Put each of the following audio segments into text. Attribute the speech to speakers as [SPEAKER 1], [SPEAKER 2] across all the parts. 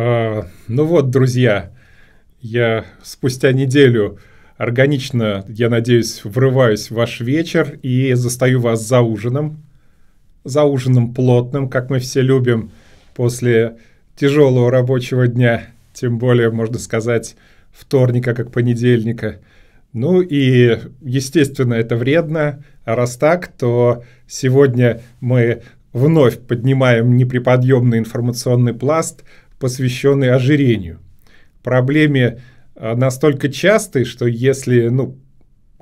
[SPEAKER 1] А, ну вот, друзья, я спустя неделю органично, я надеюсь, врываюсь в ваш вечер и застаю вас за ужином. За ужином плотным, как мы все любим, после тяжелого рабочего дня, тем более, можно сказать, вторника, как понедельника. Ну и, естественно, это вредно, а раз так, то сегодня мы вновь поднимаем неприподъемный информационный пласт, посвященный ожирению. Проблеме э, настолько частой, что если ну,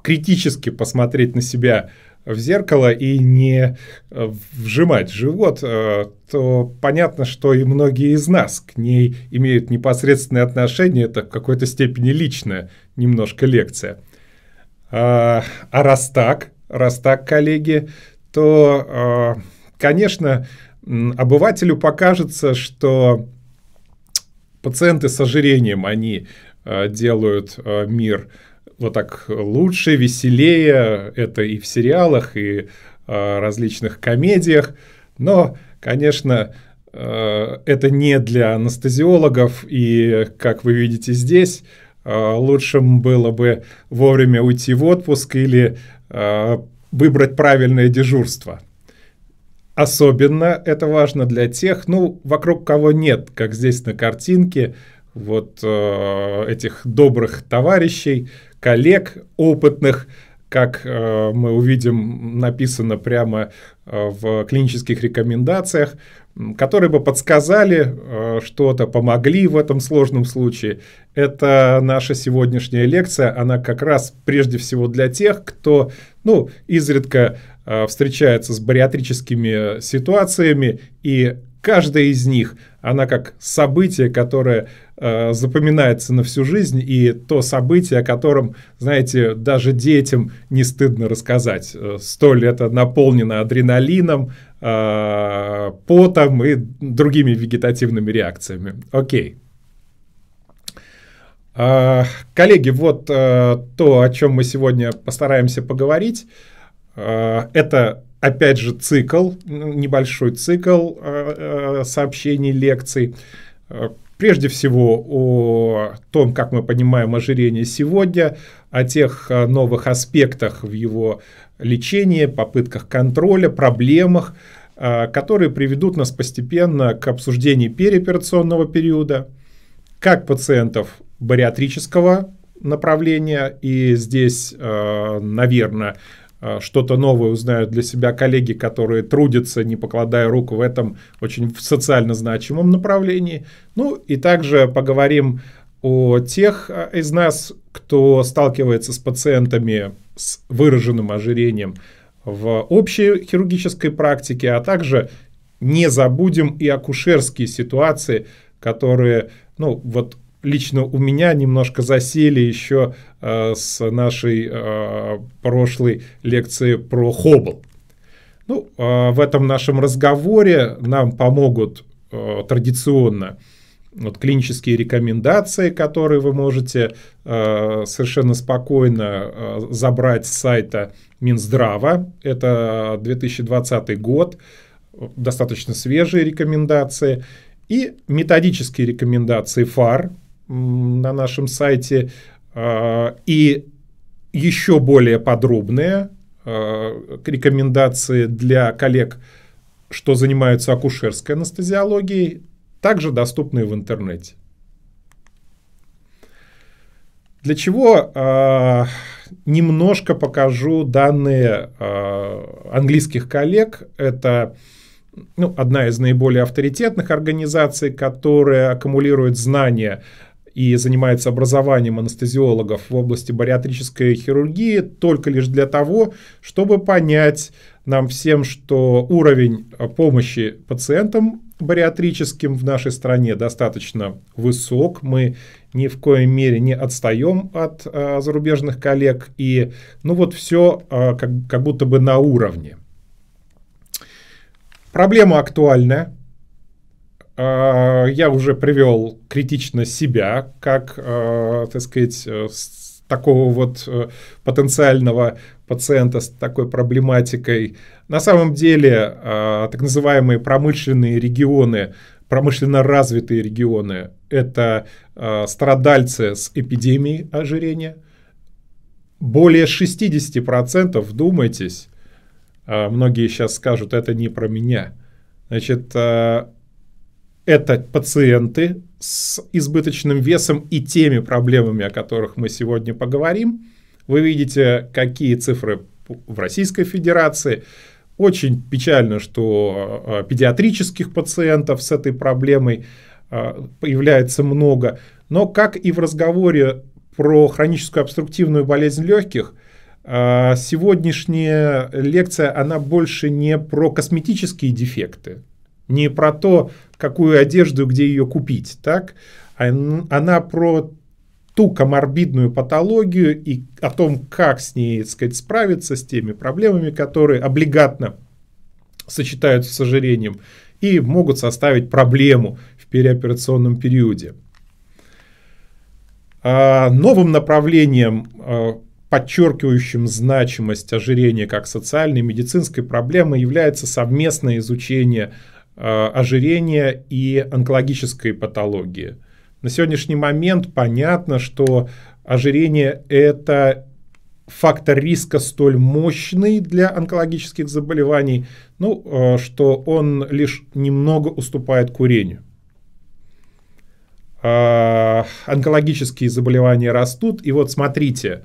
[SPEAKER 1] критически посмотреть на себя в зеркало и не э, вжимать живот, э, то понятно, что и многие из нас к ней имеют непосредственное отношение, это в какой-то степени личная немножко лекция. А, а раз так, раз так, коллеги, то, конечно, обывателю покажется, что пациенты с ожирением, они э, делают э, мир вот так лучше, веселее. Это и в сериалах, и э, различных комедиях. Но, конечно, это не для анестезиологов, и, как вы видите здесь, лучшим было бы вовремя уйти в отпуск или выбрать правильное дежурство. Особенно это важно для тех, ну, вокруг кого нет, как здесь на картинке, вот э, этих добрых товарищей, коллег опытных, как э, мы увидим, написано прямо э, в клинических рекомендациях, которые бы подсказали э, что-то, помогли в этом сложном случае. Это наша сегодняшняя лекция, она как раз прежде всего для тех, кто, ну, изредка Э, встречается с бариатрическими ситуациями, и каждая из них, она как событие, которое э, запоминается на всю жизнь, и то событие, о котором, знаете, даже детям не стыдно рассказать. Э, Столь это наполнено адреналином, потом и другими вегетативными реакциями. Окей. коллеги, вот то, о чем мы сегодня постараемся поговорить. Э, это опять же цикл, небольшой цикл э, э, сообщений, лекций. Прежде всего о том, как мы понимаем ожирение сегодня, о тех новых аспектах в его лечении, попытках контроля, проблемах, которые приведут нас постепенно к обсуждению переоперационного периода, как пациентов бариатрического направления, и здесь, наверное, Э, что-то новое узнают для себя коллеги, которые трудятся, не покладая рук в этом очень социально значимом направлении. Ну и также поговорим о тех э, из нас, кто сталкивается с пациентами с выраженным ожирением в общей хирургической практике, а также не забудем и акушерские ситуации, которые, ну, вот лично у меня немножко засели еще э, с нашей э, прошлой лекции про хоббл. Ну, э, в этом нашем разговоре нам помогут э, традиционно вот клинические рекомендации, которые вы можете э, совершенно спокойно э, забрать с сайта Минздрава. Это 2020 год, достаточно свежие рекомендации. И методические рекомендации ФАР, на нашем сайте а, и еще более подробные а, рекомендации для коллег, что занимаются акушерской анестезиологией, также доступны в интернете. Для чего э, немножко покажу данные э, английских коллег. Это ну, одна из наиболее авторитетных организаций, которая аккумулирует знания и занимается образованием анестезиологов в области бариатрической хирургии только лишь для того, чтобы понять нам всем, что уровень э, помощи пациентам бариатрическим в нашей стране достаточно высок. Мы ни в коей мере не отстаем от э, зарубежных коллег. И ну вот все э, как, как будто бы на уровне. Проблема актуальная. А, я уже привел критично себя как, а, так сказать, э, такого вот э, потенциального пациента с такой проблематикой. На самом деле, а, так называемые промышленные регионы, промышленно развитые регионы, это страдальцы с эпидемией ожирения. Более 60%, вдумайтесь, многие сейчас скажут, это не про меня. Значит, это пациенты с избыточным весом и теми проблемами, о которых мы сегодня поговорим. Вы видите, какие цифры в Российской Федерации. Очень печально, что э, педиатрических пациентов с этой проблемой э, появляется много. Но как и в разговоре про хроническую обструктивную болезнь легких, э, сегодняшняя лекция, она больше не про косметические дефекты, не про то, какую одежду, где ее купить, так? Она про ту коморбидную патологию и о том, как с ней, так сказать, справиться, с теми проблемами, которые облигатно сочетаются с ожирением и могут составить проблему в переоперационном периоде. А, новым направлением, а, подчеркивающим значимость ожирения как социальной и медицинской проблемы, является совместное изучение Э, ожирения и онкологической патологии. На сегодняшний момент понятно, что ожирение – это фактор риска столь мощный для онкологических заболеваний, ну, э, что он лишь немного уступает курению. Э, онкологические заболевания растут, и вот смотрите,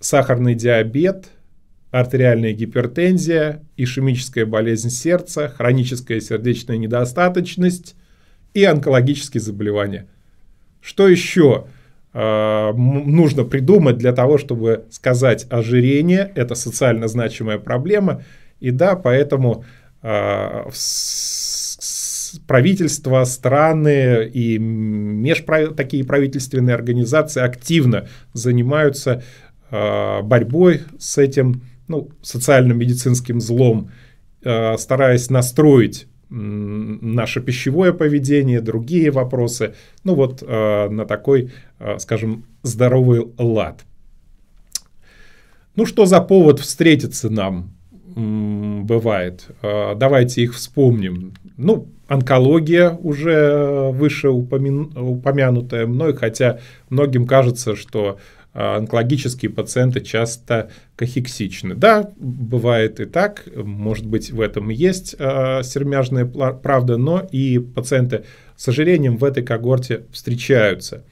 [SPEAKER 1] сахарный диабет – артериальная гипертензия, ишемическая болезнь сердца, хроническая сердечная недостаточность и онкологические заболевания. Что еще э, нужно придумать для того, чтобы сказать ожирение – это социально значимая проблема, и да, поэтому э, правительства, страны и межправ... такие правительственные организации активно занимаются э, борьбой с этим ну, социально-медицинским злом, э, стараясь настроить наше пищевое поведение, другие вопросы, ну вот э, на такой, э, скажем, здоровый лад. Ну что за повод встретиться нам бывает? Давайте их вспомним. Ну, онкология уже выше упомянутая мной, хотя многим кажется, что а, онкологические пациенты часто кахексичны. Да, бывает и так, может быть, в этом и есть э, сермяжная правда, но и пациенты с ожирением в этой когорте встречаются.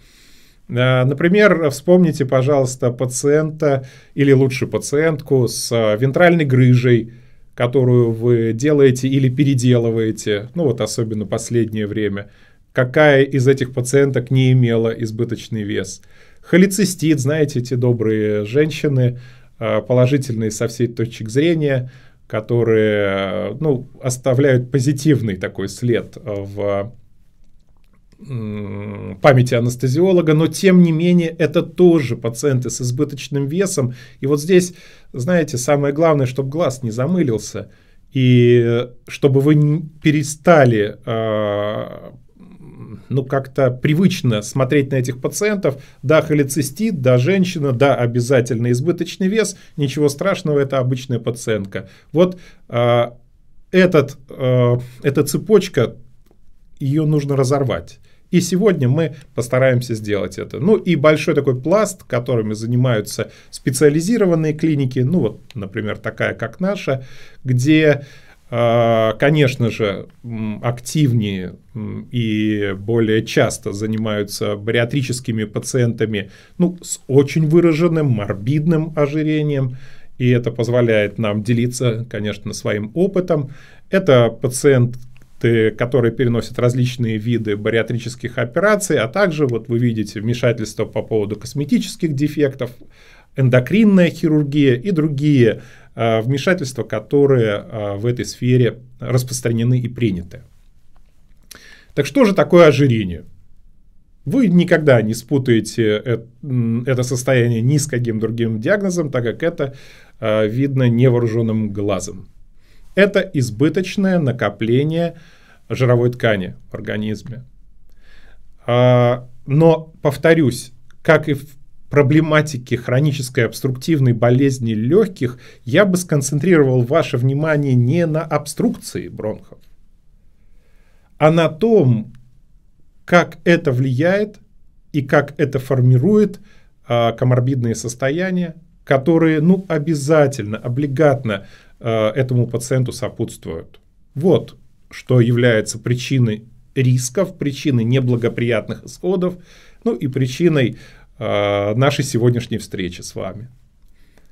[SPEAKER 1] Э, например, вспомните, пожалуйста, пациента или лучше пациентку с вентральной грыжей, которую вы делаете или переделываете, ну вот особенно последнее время. Какая из этих пациенток не имела избыточный вес – холецистит, знаете, эти добрые женщины, а, положительные со всей точки зрения, которые э, ну, оставляют позитивный такой след в памяти анестезиолога, но тем не менее это тоже пациенты с избыточным весом. И вот здесь, знаете, самое главное, чтобы глаз не замылился, и э, чтобы вы перестали а, ну, как-то привычно смотреть на этих пациентов. Да, холецистит, да, женщина, да, обязательно избыточный вес, ничего страшного, это обычная пациентка. Вот э, этот, э, эта цепочка, ее нужно разорвать. И сегодня мы постараемся сделать это. Ну и большой такой пласт, которыми занимаются специализированные клиники, ну вот, например, такая, как наша, где а, конечно же, активнее и более часто занимаются бариатрическими пациентами ну, с очень выраженным морбидным ожирением, и это позволяет нам делиться, конечно, своим опытом. Это пациент, которые переносят различные виды бариатрических операций, а также, вот вы видите, вмешательство по поводу косметических дефектов, эндокринная хирургия и другие Э, вмешательства, которые э, в этой сфере распространены и приняты. Так что же такое ожирение? Вы никогда не спутаете э, это состояние ни с каким другим диагнозом, так как это видно невооруженным глазом. Это избыточное накопление жировой ткани в организме. А, но, повторюсь, как и в проблематике хронической обструктивной болезни легких, я бы сконцентрировал ваше внимание не на обструкции бронхов, а на том, как это влияет и как это формирует э, коморбидные состояния, которые ну, обязательно, облигатно э, этому пациенту сопутствуют. Вот что является причиной рисков, причиной неблагоприятных исходов, ну и причиной Э, нашей сегодняшней встречи с вами.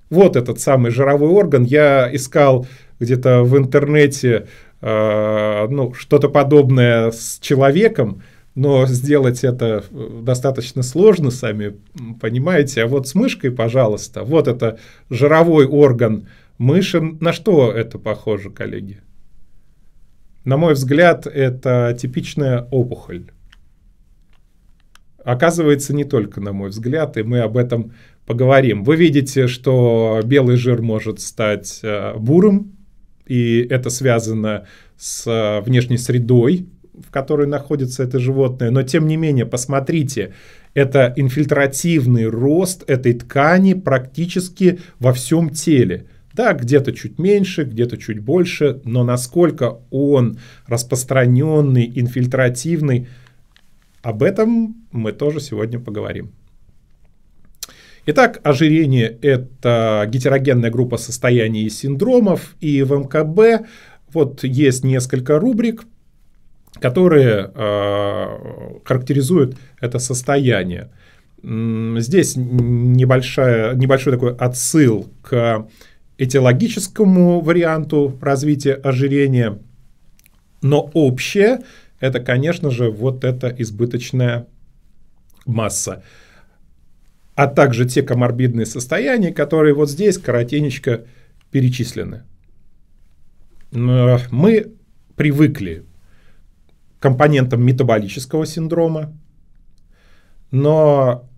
[SPEAKER 1] Вот этот самый жировой орган. Я искал где-то в интернете э, ну, что-то подобное с человеком, но сделать это э, достаточно сложно, сами понимаете. А вот с мышкой, пожалуйста, вот это жировой орган мыши. На что это похоже, коллеги? На мой взгляд, это типичная опухоль. Оказывается, не только, на мой взгляд, и мы об этом поговорим. Вы видите, что белый жир может стать э, бурым, и это связано с э, внешней средой, в которой находится это животное. Но тем не менее, посмотрите, это инфильтративный рост этой ткани практически во всем теле. Да, где-то чуть меньше, где-то чуть больше, но насколько он распространенный, инфильтративный – об этом мы тоже сегодня поговорим. Итак, ожирение – это гетерогенная группа состояний и синдромов, и в МКБ вот есть несколько рубрик, которые э, характеризуют это состояние. Здесь небольшая, небольшой такой отсыл к этиологическому варианту развития ожирения, но общее – это, конечно же, вот эта избыточная масса. А также те коморбидные состояния, которые вот здесь коротенечко перечислены. Э, мы привыкли к компонентам метаболического синдрома, но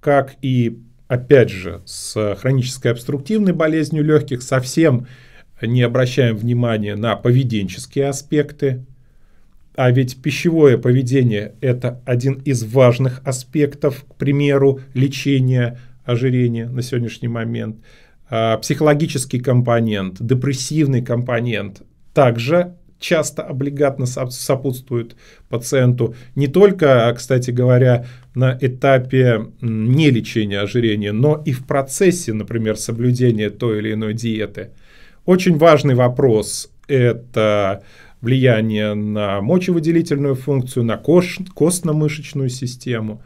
[SPEAKER 1] как и, опять же, с хронической обструктивной болезнью легких, совсем не обращаем внимания на поведенческие аспекты а ведь пищевое поведение – это один из важных аспектов, к примеру, лечения ожирения на сегодняшний момент. А психологический компонент, депрессивный компонент также часто облигатно сопутствует пациенту. Не только, кстати говоря, на этапе не лечения ожирения, но и в процессе, например, соблюдения той или иной диеты. Очень важный вопрос – это влияние на мочевыделительную функцию, на костно-мышечную систему,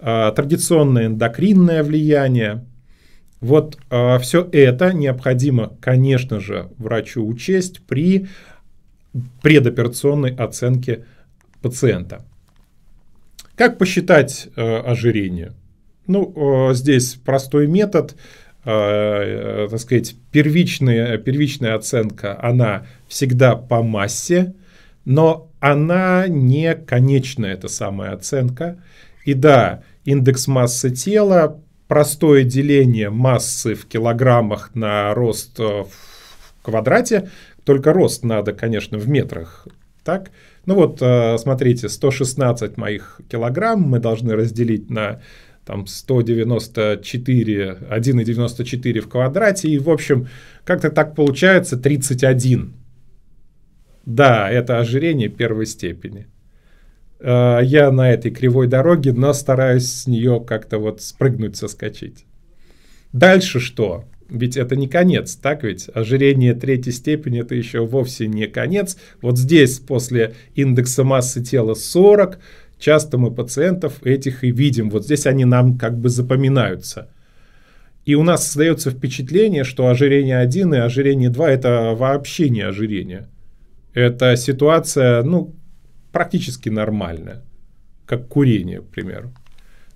[SPEAKER 1] а, традиционное эндокринное влияние. Вот а, все это необходимо, конечно же, врачу учесть при предоперационной оценке пациента. Как посчитать э, ожирение? Ну, э, здесь простой метод. Э, э, так сказать, первичная, первичная оценка, она всегда по массе, но она не конечная, эта самая оценка. И да, индекс массы тела, простое деление массы в килограммах на рост э, в квадрате, только рост надо, конечно, в метрах, так? Ну вот, смотрите, 116 моих килограмм мы должны разделить на там 194, 1,94 в квадрате, и, в общем, как-то так получается 31. Да, это ожирение первой степени. Э, я на этой кривой дороге, но стараюсь с нее как-то вот спрыгнуть, соскочить. Дальше что? Ведь это не конец, так ведь? Ожирение третьей степени это еще вовсе не конец. Вот здесь после индекса массы тела 40, Часто мы пациентов этих и видим. Вот здесь они нам как бы запоминаются. И у нас создается впечатление, что ожирение 1 и ожирение 2 – это вообще не ожирение. Это ситуация, ну, практически нормальная, как курение, к примеру.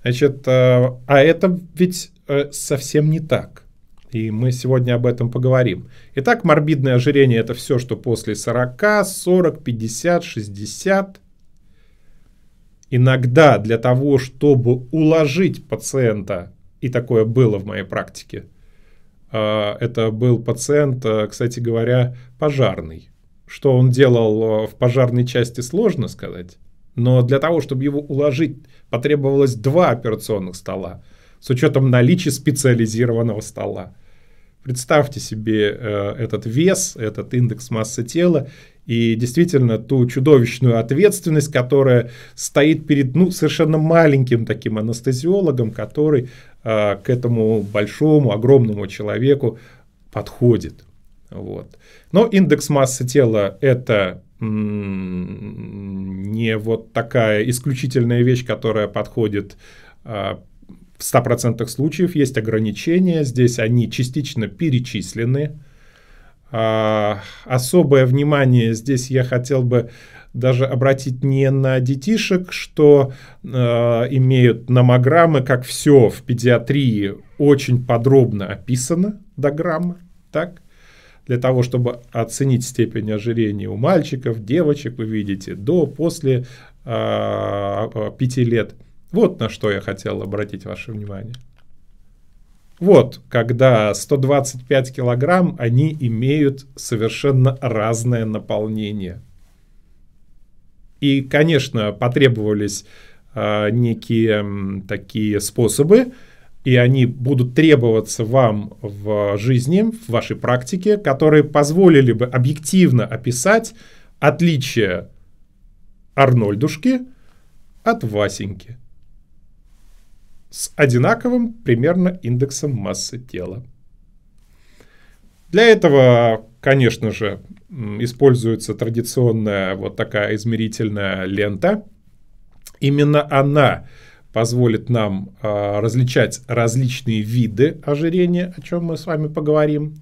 [SPEAKER 1] Значит, э, а это ведь э, совсем не так. И мы сегодня об этом поговорим. Итак, морбидное ожирение – это все, что после 40, 40, 50, 60. Иногда для того, чтобы уложить пациента, и такое было в моей практике, а, это был пациент, а, кстати говоря, пожарный. Что он делал а, в пожарной части, сложно сказать. Но для того, чтобы его уложить, потребовалось два операционных стола с учетом наличия специализированного стола. Представьте себе э, этот вес, этот индекс массы тела и действительно ту чудовищную ответственность, которая стоит перед ну, совершенно маленьким таким анестезиологом, который э, к этому большому, огромному человеку подходит. Вот. Но индекс массы тела – это не вот такая исключительная вещь, которая подходит э, в 100% случаев. Есть ограничения, здесь они частично перечислены. А, особое внимание здесь я хотел бы даже обратить не на детишек, что э, имеют намограммы, как все в педиатрии очень подробно описано до грамма, так? Для того, чтобы оценить степень ожирения у мальчиков, девочек, вы видите, до, после э, лет. Вот на что я хотел обратить ваше внимание. Вот, когда 125 килограмм, они имеют совершенно разное наполнение. И, конечно, потребовались э, некие м, такие способы, и они будут требоваться вам в жизни, в вашей практике, которые позволили бы объективно описать отличие Арнольдушки от Васеньки с одинаковым примерно индексом массы тела. Для этого, конечно же, используется традиционная вот такая измерительная лента. Именно она позволит нам э, различать различные виды ожирения, о чем мы с вами поговорим.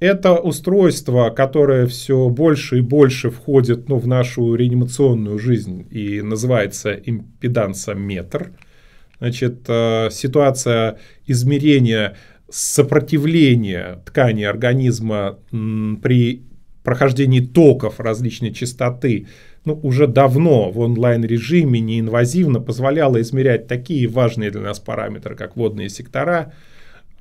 [SPEAKER 1] Это устройство, которое все больше и больше входит ну, в нашу реанимационную жизнь и называется импедансометр. метр значит, э, ситуация измерения сопротивления ткани организма при прохождении токов различной частоты ну, уже давно в онлайн-режиме неинвазивно позволяла измерять такие важные для нас параметры, как водные сектора,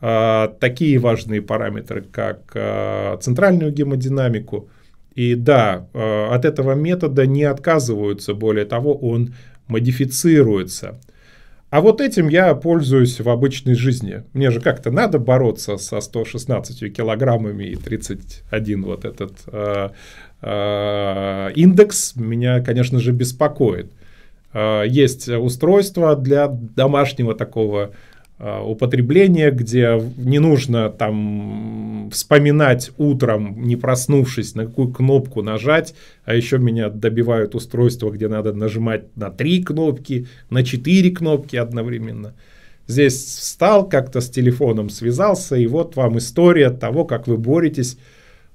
[SPEAKER 1] э, такие важные параметры, как э, центральную гемодинамику. И да, от этого метода не отказываются, более того, он модифицируется – а вот этим я пользуюсь в обычной жизни. Мне же как-то надо бороться со 116 килограммами и 31 вот этот э, э, индекс. Меня, конечно же, беспокоит. Э, есть устройство для домашнего такого Э, употребление, где не нужно там вспоминать утром, не проснувшись, на какую кнопку нажать, а еще меня добивают устройства, где надо нажимать на три кнопки, на четыре кнопки одновременно. Здесь встал, как-то с телефоном связался, и вот вам история того, как вы боретесь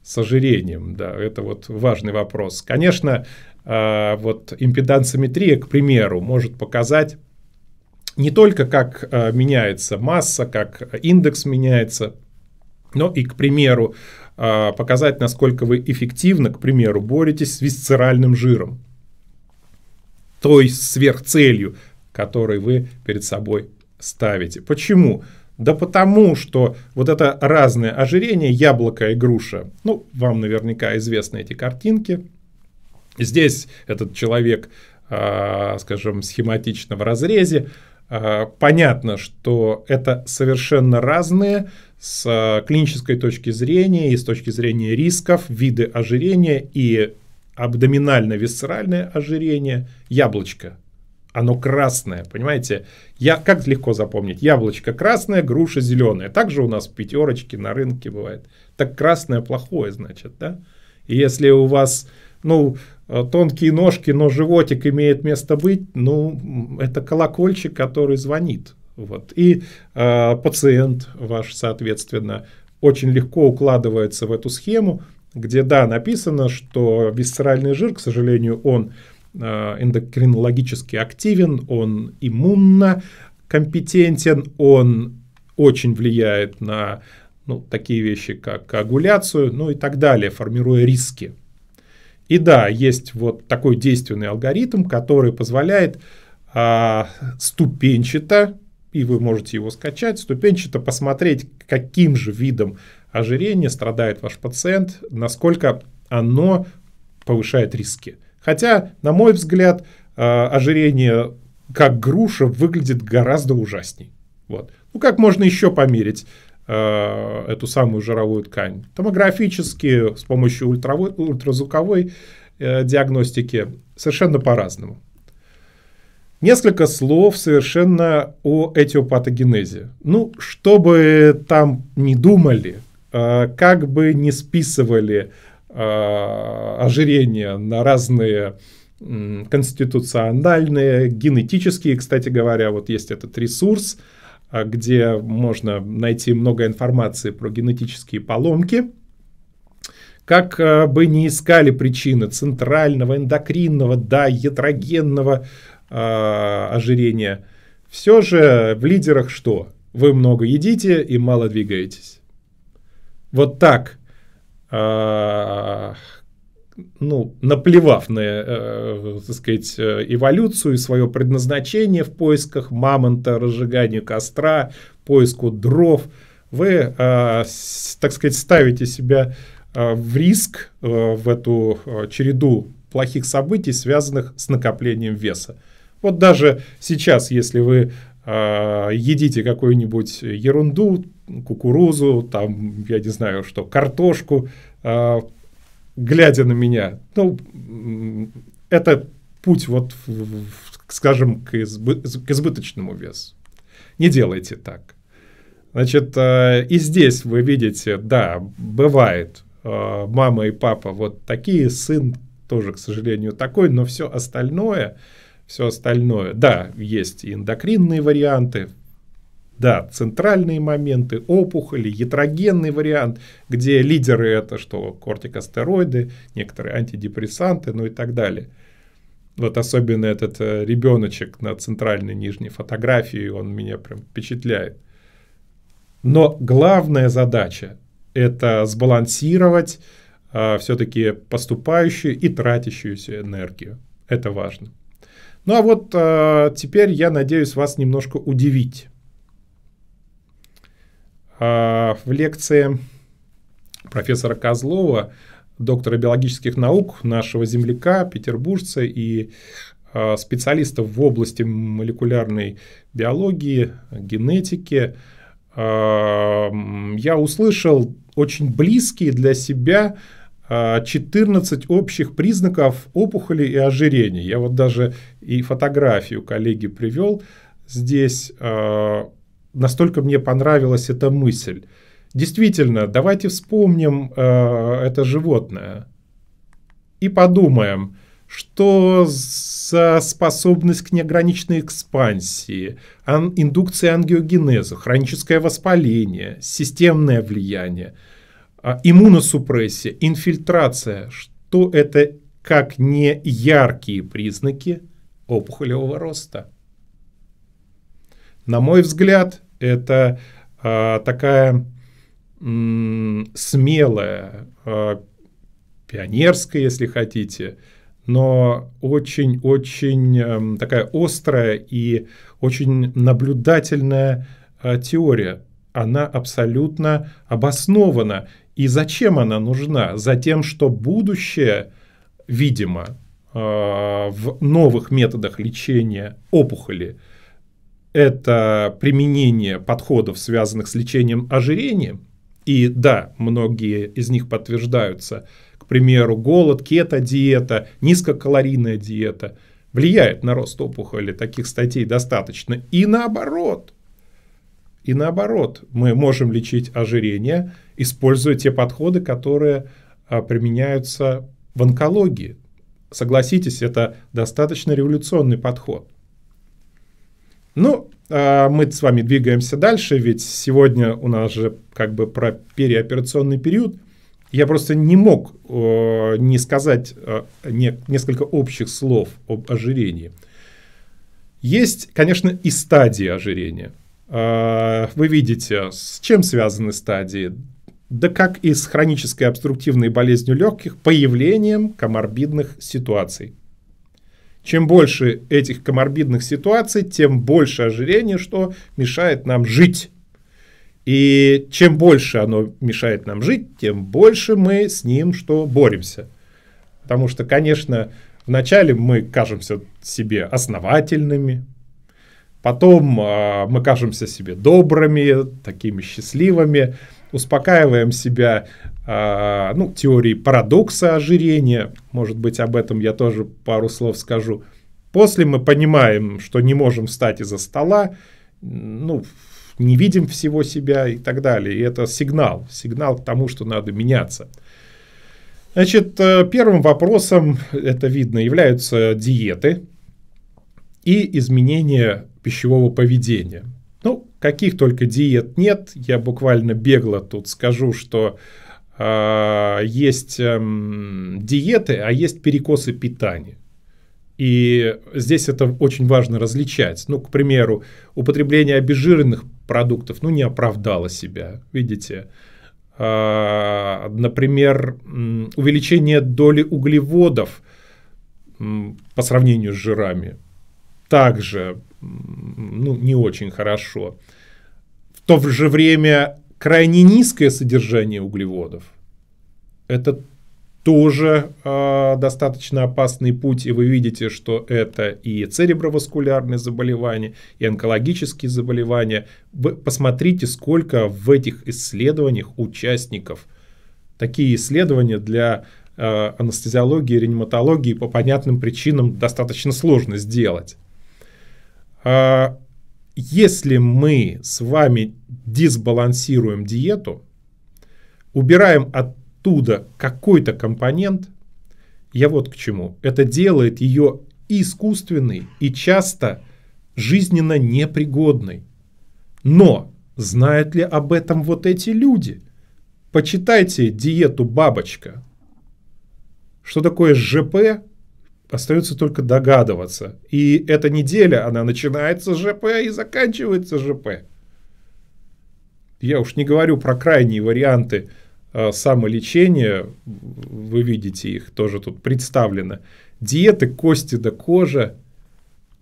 [SPEAKER 1] с ожирением. Да, это вот важный вопрос. Конечно, э, вот импедансометрия, к примеру, может показать не только как э, меняется масса, как индекс меняется, но и, к примеру, э, показать, насколько вы эффективно, к примеру, боретесь с висцеральным жиром, той сверхцелью, которую вы перед собой ставите. Почему? Да потому что вот это разное ожирение, яблоко и груша, ну, вам наверняка известны эти картинки. Здесь этот человек, э, скажем, схематично в разрезе, а, понятно, что это совершенно разные с а, клинической точки зрения и с точки зрения рисков виды ожирения и абдоминально-висцеральное ожирение, яблочко. Оно красное, понимаете? Я, как легко запомнить? Яблочко красное, груша зеленая. Также у нас пятерочки на рынке бывает. Так красное плохое, значит, да? И если у вас, ну, Э, тонкие ножки, но животик имеет место быть, ну, это колокольчик, который звонит. Вот. И э, пациент ваш, соответственно, очень легко укладывается в эту схему, где, да, написано, что висцеральный жир, к сожалению, он э, эндокринологически активен, он иммунно компетентен, он очень влияет на ну, такие вещи, как коагуляцию, ну и так далее, формируя риски. И да, есть вот такой действенный алгоритм, который позволяет а, ступенчато, и вы можете его скачать, ступенчато посмотреть, каким же видом ожирения страдает ваш пациент, насколько оно повышает риски. Хотя, на мой взгляд, а, ожирение как груша выглядит гораздо ужасней. Вот. Ну, как можно еще померить? Э, эту самую жировую ткань. Томографически, с помощью ультравой, ультразвуковой э, диагностики, совершенно по-разному. Несколько слов совершенно о этиопатогенезе. Ну, чтобы там не думали, э, как бы не списывали э, ожирение на разные конституциональные, генетические, кстати говоря, вот есть этот ресурс – а, где можно найти много информации про генетические поломки. Как а, бы ни искали причины центрального, эндокринного, да, ятрогенного э, а, ожирения, все же в лидерах что? Вы много едите и мало двигаетесь. Вот так. Э, ну, наплевав на, э, так сказать, э, эволюцию и свое предназначение в поисках мамонта, разжигания костра, поиску дров, вы, э, с, так сказать, ставите себя э, в риск э, в эту э, череду плохих событий, связанных с накоплением веса. Вот даже сейчас, если вы э, едите какую-нибудь ерунду, кукурузу, там, я не знаю что, картошку, э, глядя на меня. Ну, это путь, вот, скажем, к, избы к избыточному весу. Не делайте так. Значит, э, и здесь вы видите, да, бывает, э, мама и папа вот такие, сын тоже, к сожалению, такой, но все остальное, все остальное, да, есть и эндокринные варианты, да, центральные моменты, опухоли, ятрогенный вариант, где лидеры это что, кортикостероиды, некоторые антидепрессанты, ну и так далее. Вот особенно этот э, ребеночек на центральной нижней фотографии, он меня прям впечатляет. Но главная задача – это сбалансировать а, э, все-таки поступающую и тратящуюся энергию. Это важно. Ну а вот а, теперь я надеюсь вас немножко удивить. А, в лекции профессора Козлова, доктора биологических наук, нашего земляка, петербуржца и а, специалиста в области молекулярной биологии, генетики, а, я услышал очень близкие для себя 14 общих признаков опухоли и ожирения. Я вот даже и фотографию коллеги привел здесь настолько мне понравилась эта мысль. Действительно, давайте вспомним э, это животное и подумаем, что за способность к неограниченной экспансии, ан- индукция ангиогенеза, хроническое воспаление, системное влияние, э, иммуносупрессия, инфильтрация, что это как не яркие признаки опухолевого роста. На мой взгляд, это э, такая э, смелая, э, пионерская, если хотите, но очень-очень эм, такая острая и очень наблюдательная а, теория. Она абсолютно обоснована. И зачем она нужна? За тем, что будущее, видимо, в новых методах лечения опухоли – это применение подходов, связанных с лечением ожирения. И да, многие из них подтверждаются. К примеру, голод, кето-диета, низкокалорийная диета влияет на рост опухоли. Таких статей достаточно. И наоборот. И наоборот, мы можем лечить ожирение, используя те подходы, которые а, применяются в онкологии. Согласитесь, это достаточно революционный подход. Ну, а мы с вами двигаемся дальше, ведь сегодня у нас же как бы про переоперационный период. Я просто не мог э, не сказать э, несколько общих слов об ожирении. Есть, конечно, и стадии ожирения. А, вы видите, с чем связаны стадии. Да как и с хронической обструктивной болезнью легких, появлением коморбидных ситуаций. Чем больше этих коморбидных ситуаций, тем больше ожирение, что мешает нам жить. И чем больше оно мешает нам жить, тем больше мы с ним что боремся. Потому что, конечно, вначале мы кажемся себе основательными, потом э, мы кажемся себе добрыми, такими счастливыми, успокаиваем себя а, ну, теории парадокса ожирения, может быть, об этом я тоже пару слов скажу. После мы понимаем, что не можем встать из-за стола, ну, не видим всего себя и так далее. И это сигнал, сигнал к тому, что надо меняться. Значит, э, первым вопросом, это видно, являются диеты и изменения пищевого поведения. Ну, каких только диет нет. Я буквально бегло тут скажу, что Э, есть эм, диеты, а есть перекосы питания. И здесь это очень важно различать. Ну, к примеру, употребление обезжиренных продуктов, ну, не оправдало себя, видите. Э, например, увеличение доли углеводов по сравнению с жирами также ну, не очень хорошо. В то же время крайне низкое содержание углеводов. Это тоже э, достаточно опасный путь, и вы видите, что это и цереброваскулярные заболевания, и онкологические заболевания. Вы посмотрите, сколько в этих исследованиях участников. Такие исследования для э, анестезиологии и реаниматологии по понятным причинам достаточно сложно сделать. А, если мы с вами дисбалансируем диету, убираем оттуда какой-то компонент, я вот к чему. Это делает ее искусственной и часто жизненно непригодной. Но знают ли об этом вот эти люди? Почитайте диету «Бабочка». Что такое ЖП Остается только догадываться. И эта неделя, она начинается с ЖП и заканчивается с ЖП. Я уж не говорю про крайние варианты э, самолечения, вы видите их, тоже тут представлено. Диеты, кости да кожи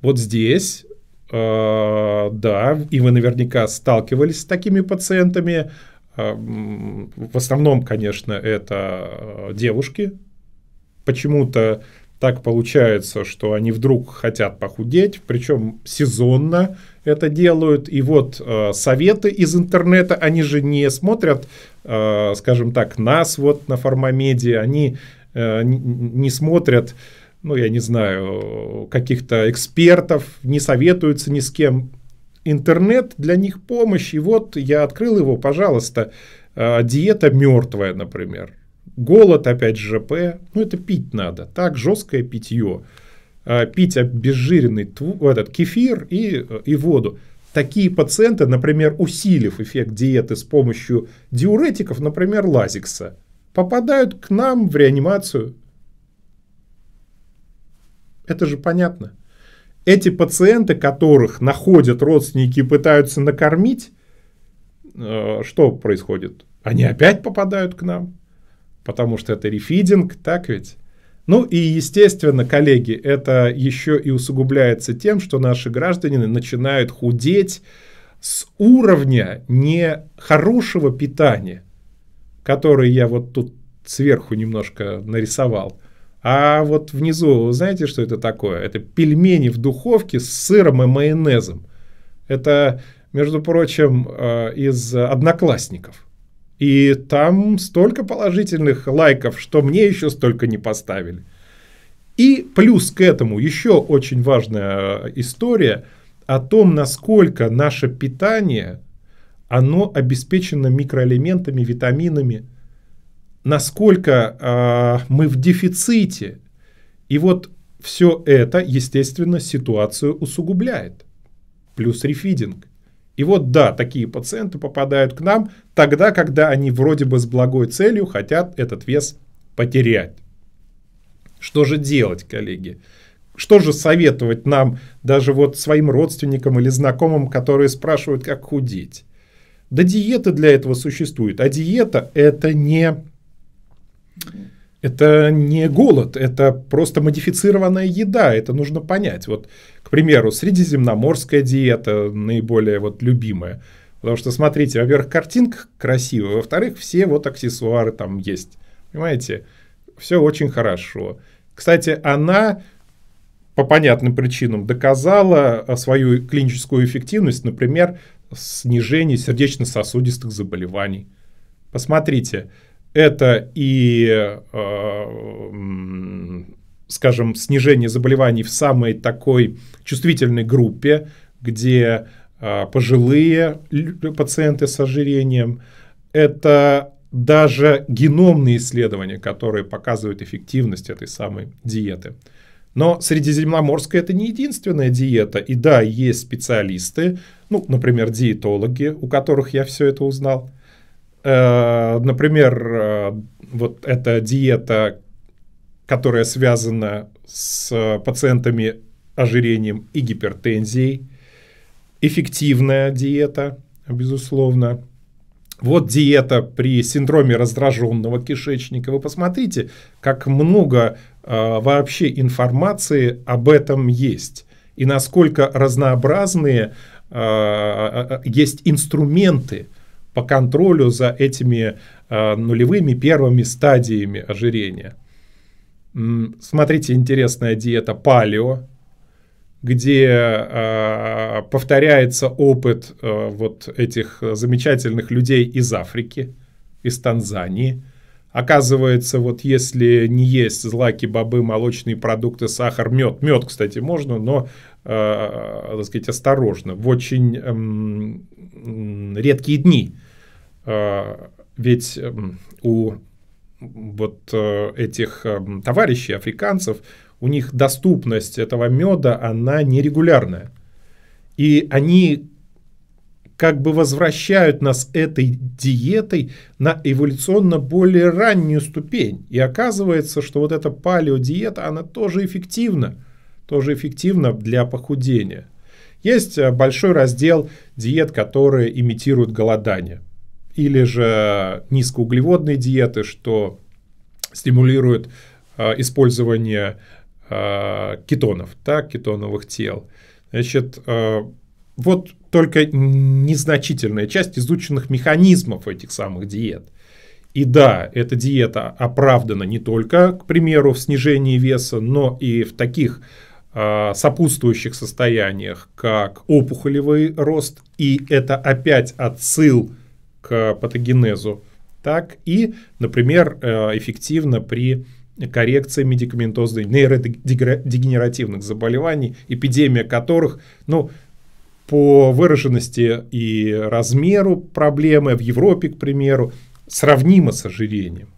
[SPEAKER 1] Вот здесь, э, да, и вы наверняка сталкивались с такими пациентами. Э, в основном, конечно, это э, девушки. Почему-то так получается, что они вдруг хотят похудеть, причем сезонно это делают. И вот э, советы из интернета, они же не смотрят, э, скажем так, нас вот на фармамедии, они э, не смотрят, ну, я не знаю, каких-то экспертов, не советуются ни с кем. Интернет для них помощь. И вот я открыл его, пожалуйста, э, диета мертвая, например. Голод, опять же, ЖП. Ну, это пить надо. Так, жесткое питье. А, пить обезжиренный этот, кефир и, и воду. Такие пациенты, например, усилив эффект диеты с помощью диуретиков, например, лазикса, попадают к нам в реанимацию. Это же понятно. Эти пациенты, которых находят родственники и пытаются накормить, э, что происходит? Они опять попадают к нам потому что это рефидинг, так ведь? Ну и, естественно, коллеги, это еще и усугубляется тем, что наши граждане начинают худеть с уровня не хорошего питания, который я вот тут сверху немножко нарисовал, а вот внизу, знаете, что это такое? Это пельмени в духовке с сыром и майонезом. Это, между прочим, э, из одноклассников. И там столько положительных лайков, что мне еще столько не поставили. И плюс к этому еще очень важная история о том, насколько наше питание, оно обеспечено микроэлементами, витаминами, насколько э, мы в дефиците. И вот все это, естественно, ситуацию усугубляет. Плюс рефидинг. И вот да, такие пациенты попадают к нам тогда, когда они вроде бы с благой целью хотят этот вес потерять. Что же делать, коллеги? Что же советовать нам, даже вот своим родственникам или знакомым, которые спрашивают, как худеть? Да диета для этого существует. А диета – это не, это не голод, это просто модифицированная еда. Это нужно понять. Вот к примеру, средиземноморская диета наиболее вот любимая. Потому что, смотрите, во-первых, картинка красивая, во-вторых, все вот аксессуары там есть. Понимаете? Все очень хорошо. Кстати, она по понятным причинам доказала а, свою клиническую эффективность, например, снижение сердечно-сосудистых заболеваний. Посмотрите, это и э, скажем, снижение заболеваний в самой такой чувствительной группе, где а, пожилые пациенты с ожирением. Это даже геномные исследования, которые показывают эффективность этой самой диеты. Но средиземноморская это не единственная диета. И да, есть специалисты, ну, например, диетологи, у которых я все это узнал. Э, например, э, вот эта диета которая связана с э, пациентами ожирением и гипертензией, эффективная диета, безусловно. Вот диета при синдроме раздраженного кишечника. Вы посмотрите, как много э, вообще информации об этом есть. И насколько разнообразные э, э есть инструменты по контролю за этими э, нулевыми первыми стадиями ожирения. Смотрите, интересная диета палео, где э, повторяется опыт э, вот этих замечательных людей из Африки, из Танзании. Оказывается, вот если не есть злаки, бобы, молочные продукты, сахар, мед. Мед, кстати, можно, но, э, так сказать, осторожно. В очень э, редкие дни. Э, ведь у вот э, этих э, товарищей, африканцев, у них доступность этого меда, она нерегулярная. И они как бы возвращают нас этой диетой на эволюционно более раннюю ступень. И оказывается, что вот эта палеодиета, она тоже эффективна, тоже эффективна для похудения. Есть э, большой раздел диет, которые имитируют голодание или же низкоуглеводные диеты, что стимулирует а, использование а, кетонов, так кетоновых тел. Значит, а, вот только незначительная часть изученных механизмов этих самых диет. И да, эта диета оправдана не только, к примеру, в снижении веса, но и в таких э, сопутствующих состояниях, как опухолевый рост. И это опять отсыл к к патогенезу, так и, например, э, эффективно при коррекции медикаментозных нейродегенеративных заболеваний, эпидемия которых, ну, по выраженности и размеру проблемы в Европе, к примеру, сравнима с ожирением.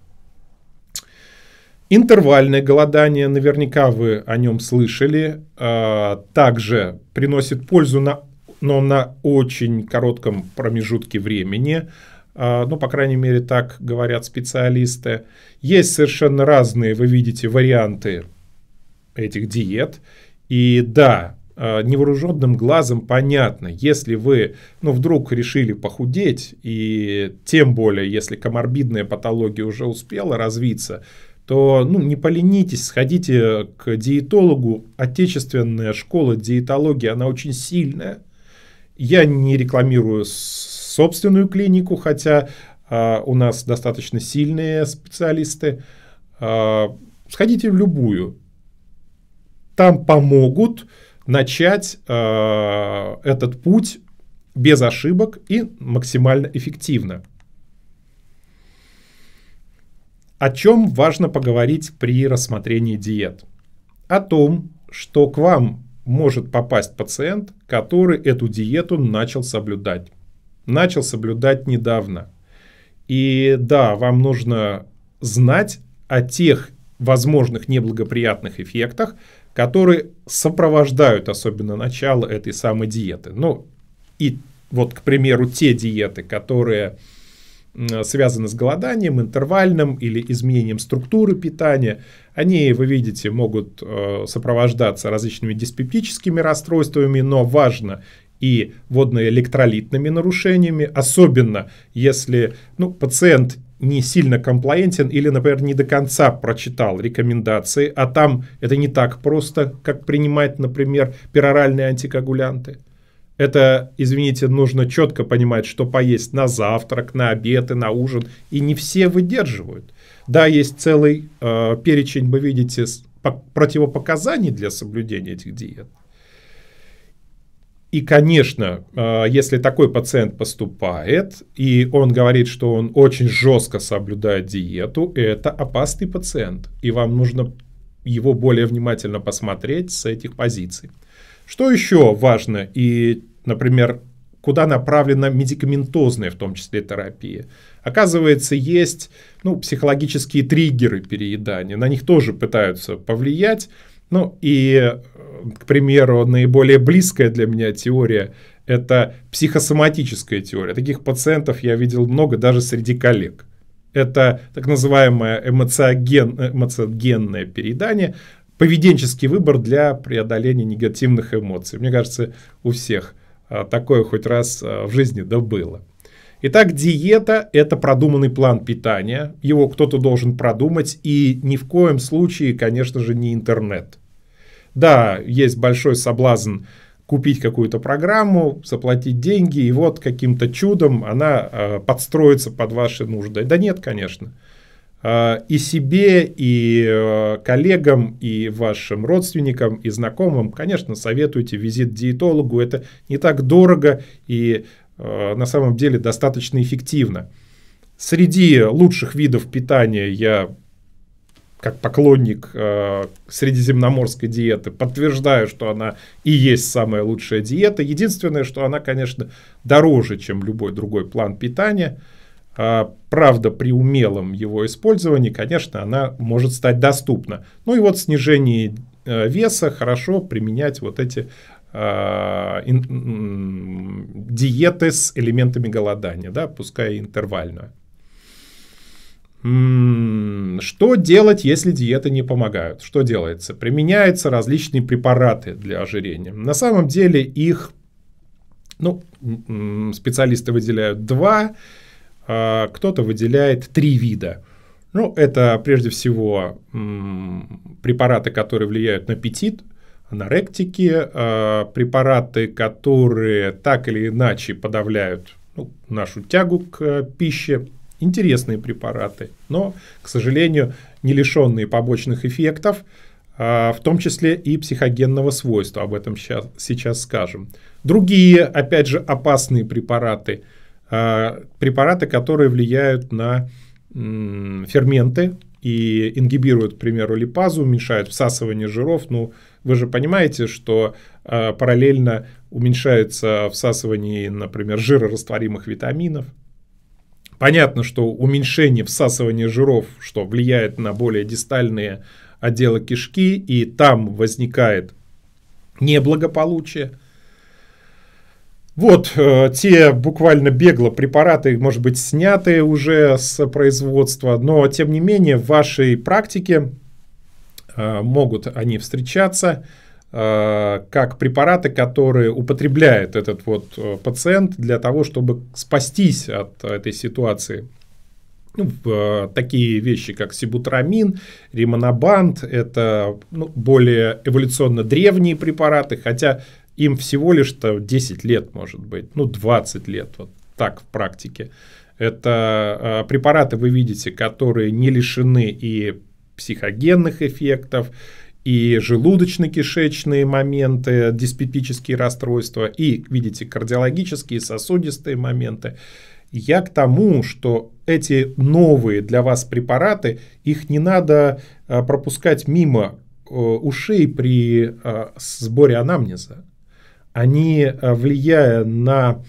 [SPEAKER 1] Интервальное голодание, наверняка вы о нем слышали, а, также приносит пользу на но на очень коротком промежутке времени, а, ну, по крайней мере, так говорят специалисты. Есть совершенно разные, вы видите, варианты этих диет. И да, а, невооруженным глазом понятно, если вы, ну, вдруг решили похудеть, и тем более, если коморбидная патология уже успела развиться, то ну, не поленитесь, сходите к диетологу. Отечественная школа диетологии, она очень сильная. Я не рекламирую собственную клинику, хотя э, у нас достаточно сильные специалисты. Э, сходите в любую. Там помогут начать э, этот путь без ошибок и максимально эффективно. О чем важно поговорить при рассмотрении диет? О том, что к вам может попасть пациент, который эту диету начал соблюдать. Начал соблюдать недавно. И да, вам нужно знать о тех возможных неблагоприятных эффектах, которые сопровождают особенно начало этой самой диеты. Ну, и вот, к примеру, те диеты, которые связаны с голоданием, интервальным или изменением структуры питания, они, вы видите, могут э, сопровождаться различными диспептическими расстройствами, но важно и водно-электролитными нарушениями, особенно если ну, пациент не сильно комплаентен или, например, не до конца прочитал рекомендации, а там это не так просто, как принимать, например, пероральные антикоагулянты. Это, извините, нужно четко понимать, что поесть на завтрак, на обед и на ужин, и не все выдерживают. Да, есть целый э, перечень, вы видите, противопоказаний для соблюдения этих диет. И, конечно, э, если такой пациент поступает, и он говорит, что он очень жестко соблюдает диету, это опасный пациент, и вам нужно его более внимательно посмотреть с этих позиций. Что еще важно и, например, куда направлена медикаментозная, в том числе, терапия. Оказывается, есть ну, психологические триггеры переедания, на них тоже пытаются повлиять. Ну и, э, к примеру, наиболее близкая для меня теория – это психосоматическая теория. Таких пациентов я видел много даже среди коллег. Это так называемое эмоциоген, эмоциогенное переедание, поведенческий выбор для преодоления негативных эмоций. Мне кажется, у всех Э, такое хоть раз э, в жизни да было. Итак, диета – это продуманный план питания. Его кто-то должен продумать. И ни в коем случае, конечно же, не интернет. Да, есть большой соблазн купить какую-то программу, заплатить деньги, и вот каким-то чудом она э, подстроится под ваши нужды. Да нет, конечно. А, и себе, и э, коллегам, и вашим родственникам, и знакомым, конечно, советуйте визит к диетологу. Это не так дорого и э, на самом деле достаточно эффективно. Среди лучших видов питания я как поклонник э, средиземноморской диеты, подтверждаю, что она и есть самая лучшая диета. Единственное, что она, конечно, дороже, чем любой другой план питания. А, правда, при умелом его использовании, конечно, она может стать доступна. Ну и вот снижение э, веса хорошо применять вот эти а, диеты с элементами голодания, да, пускай интервальную. М-м, что делать, если диеты не помогают? Что делается? Применяются различные препараты для ожирения. На самом деле их, ну, специалисты выделяют два. А, кто-то выделяет три вида. Ну, это прежде всего препараты, которые влияют на аппетит, аноректики, а, препараты, которые так или иначе подавляют ну, нашу тягу к э, пище, интересные препараты, но, к сожалению, не лишенные побочных эффектов, а, в том числе и психогенного свойства, об этом сейчас, сейчас скажем. Другие, опять же, опасные препараты – а, препараты, которые влияют на ферменты и ингибируют, к примеру, липазу, уменьшают всасывание жиров. Ну, вы же понимаете, что а, параллельно уменьшается всасывание, например, жирорастворимых витаминов. Понятно, что уменьшение всасывания жиров, что влияет на более дистальные отделы кишки, и там возникает неблагополучие. Вот, э, те буквально бегло препараты, может быть, сняты уже с производства, но, тем не менее, в вашей практике э, могут они встречаться э, как препараты, которые употребляет этот вот э, пациент для того, чтобы спастись от этой ситуации. Ну, в, э, такие вещи, как сибутрамин, римонабант, это ну, более эволюционно древние препараты, хотя им всего лишь-то 10 лет, может быть, ну 20 лет, вот так в практике. Это э, препараты, вы видите, которые не лишены и психогенных эффектов, и желудочно-кишечные моменты, диспептические расстройства, и, видите, кардиологические, сосудистые моменты. Я к тому, что эти новые для вас препараты, их не надо э, пропускать мимо э, ушей при э, сборе анамнеза они, э, влияя на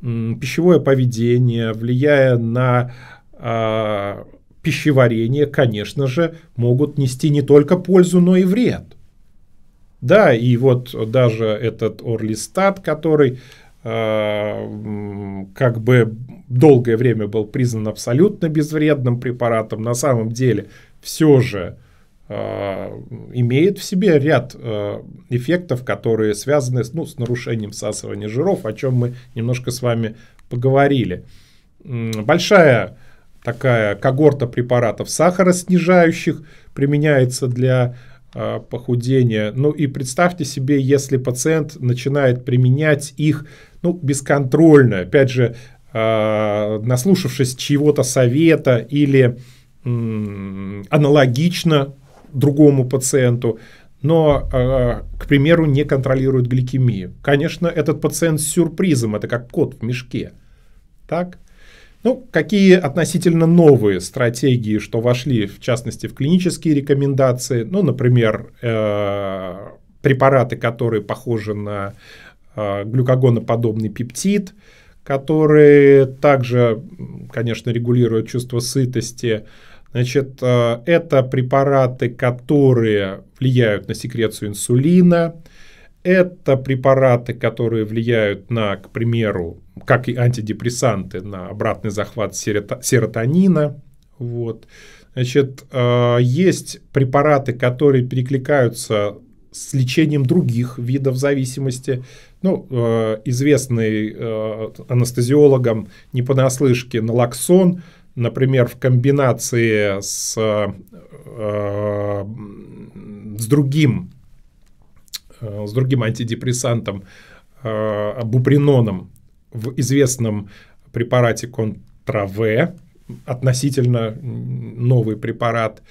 [SPEAKER 1] пищевое поведение, влияя на э, пищеварение, конечно же, могут нести не только пользу, но и вред. Да, и вот даже этот орлистат, который э, как бы долгое время был признан абсолютно безвредным препаратом, на самом деле все же Э, имеет в себе ряд э, эффектов, которые связаны ну, с нарушением всасывания жиров, о чем мы немножко с вами поговорили. Большая такая когорта препаратов сахароснижающих применяется для э, похудения. Ну и представьте себе, если пациент начинает применять их ну, бесконтрольно, опять же, наслушавшись чьего-то совета или аналогично другому пациенту, но, э, к примеру, не контролирует гликемию. Конечно, этот пациент с сюрпризом, это как кот в мешке. Так? Ну, какие относительно новые стратегии, что вошли, в частности, в клинические рекомендации, ну, например, э, препараты, которые похожи на э, глюкогоноподобный пептид, которые также, конечно, регулируют чувство сытости, Значит, э, это препараты, которые влияют на секрецию инсулина, это препараты, которые влияют на, к примеру, как и антидепрессанты, на обратный захват серотонина. Вот. Значит, э, есть препараты, которые перекликаются с лечением других видов зависимости. Ну, э, известный анестезиологам не понаслышке налоксон – например, в комбинации с, э, с другим э, с другим антидепрессантом э, буприноном в известном препарате Контра В относительно новый препарат.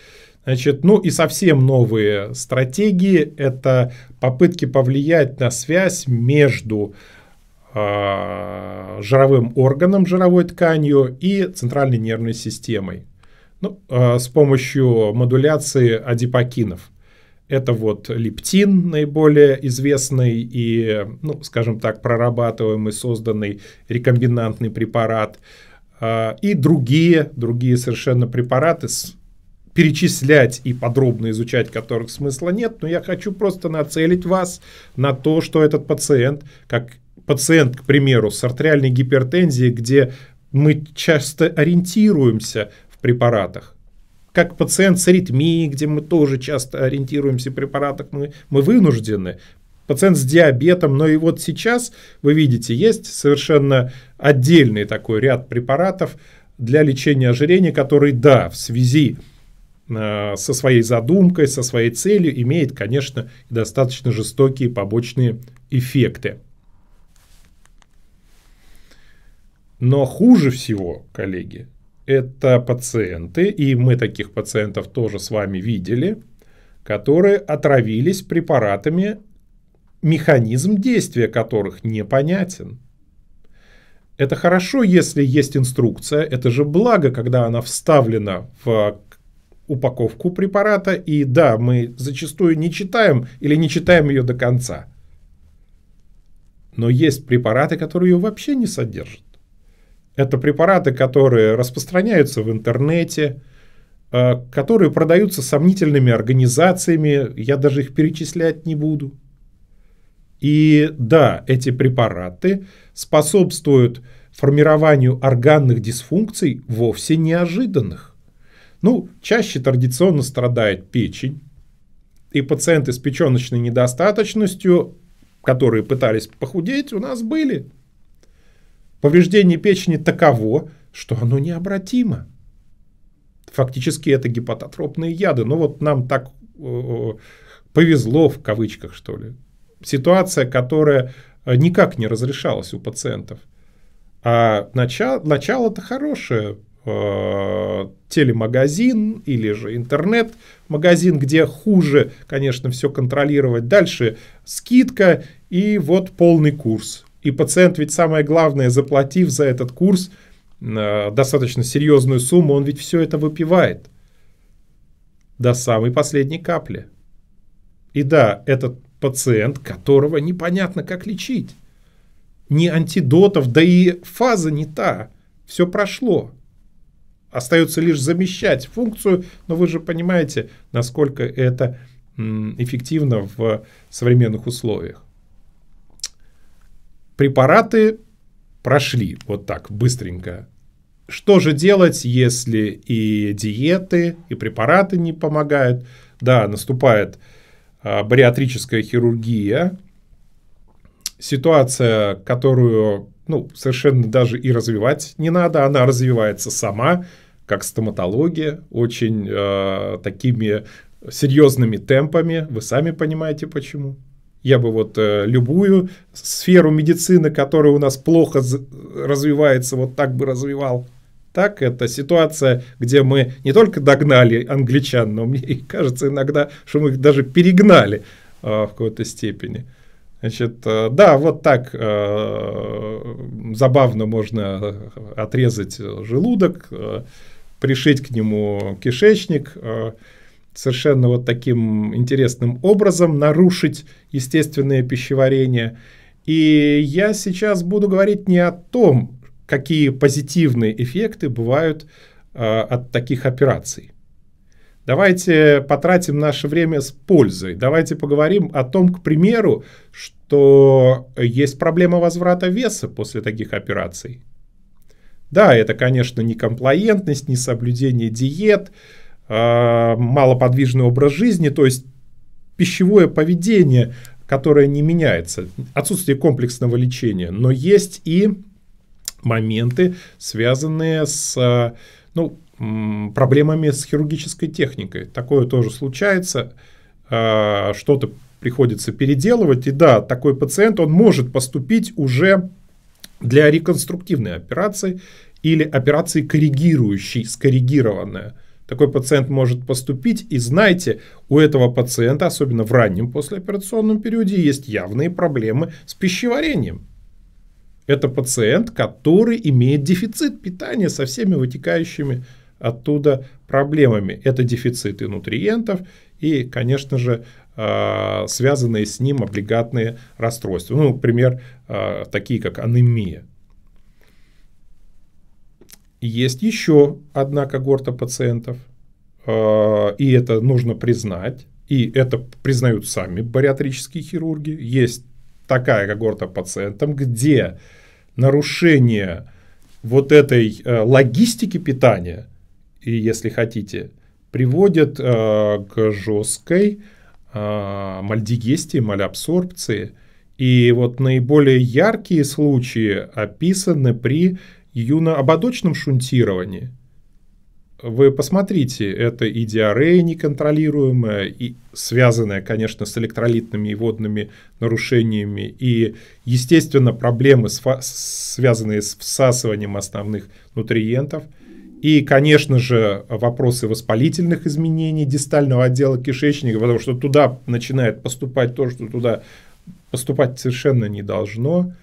[SPEAKER 1] Значит, ну и совсем новые стратегии – это попытки повлиять на связь между э, Э, жировым органом, жировой тканью и центральной нервной системой. Ну, э, с помощью модуляции адипокинов. Это вот лептин, наиболее известный и, ну, скажем так, прорабатываемый, созданный рекомбинантный препарат. Э, и другие, другие совершенно препараты, перечислять и подробно изучать которых смысла нет, но я хочу просто нацелить вас на то, что этот пациент, как пациент, к примеру, с артериальной гипертензией, где мы часто ориентируемся в препаратах, как пациент с аритмией, где мы тоже часто ориентируемся в препаратах, мы, мы вынуждены. Пациент с диабетом, но и вот сейчас, вы видите, есть совершенно отдельный такой ряд препаратов для лечения ожирения, который, да, в связи э, со своей задумкой, со своей целью имеет, конечно, достаточно жестокие побочные эффекты. Но хуже всего, коллеги, это пациенты, и мы таких пациентов тоже с вами видели, которые отравились препаратами, механизм действия которых непонятен. Это хорошо, если есть инструкция, это же благо, когда она вставлена в упаковку препарата, и да, мы зачастую не читаем или не читаем ее до конца. Но есть препараты, которые ее вообще не содержат. Это препараты, которые распространяются в интернете, э, которые продаются сомнительными организациями, я даже их перечислять не буду. И да, эти препараты способствуют формированию органных дисфункций вовсе неожиданных. Ну, чаще традиционно страдает печень, и пациенты с печеночной недостаточностью, которые пытались похудеть, у нас были – Повреждение печени таково, что оно необратимо. Фактически это гепатотропные яды. Но ну вот нам так э, повезло в кавычках, что ли. Ситуация, которая э, никак не разрешалась у пациентов. А начало, начало-то хорошее. Э, телемагазин или же интернет-магазин, где хуже, конечно, все контролировать. Дальше скидка и вот полный курс и пациент ведь самое главное, заплатив за этот курс э, достаточно серьезную сумму, он ведь все это выпивает до самой последней капли. И да, этот пациент, которого непонятно как лечить. Ни антидотов, да и фаза не та. Все прошло. Остается лишь замещать функцию, но вы же понимаете, насколько это эффективно в современных условиях. Препараты прошли вот так быстренько. Что же делать, если и диеты, и препараты не помогают? Да, наступает а, бариатрическая хирургия, ситуация, которую ну, совершенно даже и развивать не надо, она развивается сама, как стоматология, очень э, такими серьезными темпами, вы сами понимаете почему. Я бы вот э, любую сферу медицины, которая у нас плохо развивается, вот так бы развивал. Так, это ситуация, где мы не только догнали англичан, но мне кажется иногда, что мы их даже перегнали э, в какой-то степени. Значит, э, да, вот так э, забавно можно отрезать э, желудок, э, пришить к нему кишечник. Э, совершенно вот таким интересным образом нарушить естественное пищеварение. И я сейчас буду говорить не о том, какие позитивные эффекты бывают э, от таких операций. Давайте потратим наше время с пользой. Давайте поговорим о том, к примеру, что есть проблема возврата веса после таких операций. Да, это, конечно, не комплаентность, не соблюдение диет, Э, малоподвижный образ жизни, то есть пищевое поведение, которое не меняется, отсутствие комплексного лечения, но есть и моменты, связанные с э, ну, проблемами с хирургической техникой. Такое тоже случается, э, что-то приходится переделывать, и да, такой пациент, он может поступить уже для реконструктивной операции или операции коррегирующей, скоррегированная – такой пациент может поступить. И знаете, у этого пациента, особенно в раннем послеоперационном периоде, есть явные проблемы с пищеварением. Это пациент, который имеет дефицит питания со всеми вытекающими оттуда проблемами. Это дефициты нутриентов и, конечно же, а, связанные с ним облигатные расстройства. Ну, например, а, такие как анемия. Есть еще одна когорта пациентов, э, и это нужно признать, и это признают сами бариатрические хирурги. Есть такая когорта пациентам, где нарушение вот этой э, логистики питания, и если хотите, приводит э, к жесткой мальдигестии, мальабсорбции, И вот наиболее яркие случаи описаны при юно-ободочном шунтировании вы посмотрите, это и диарея неконтролируемая, и связанная, конечно, с электролитными и водными нарушениями, и, естественно, проблемы, с связанные с всасыванием основных нутриентов, и, конечно же, вопросы воспалительных изменений дистального отдела кишечника, потому что туда начинает поступать то, что туда поступать совершенно не должно,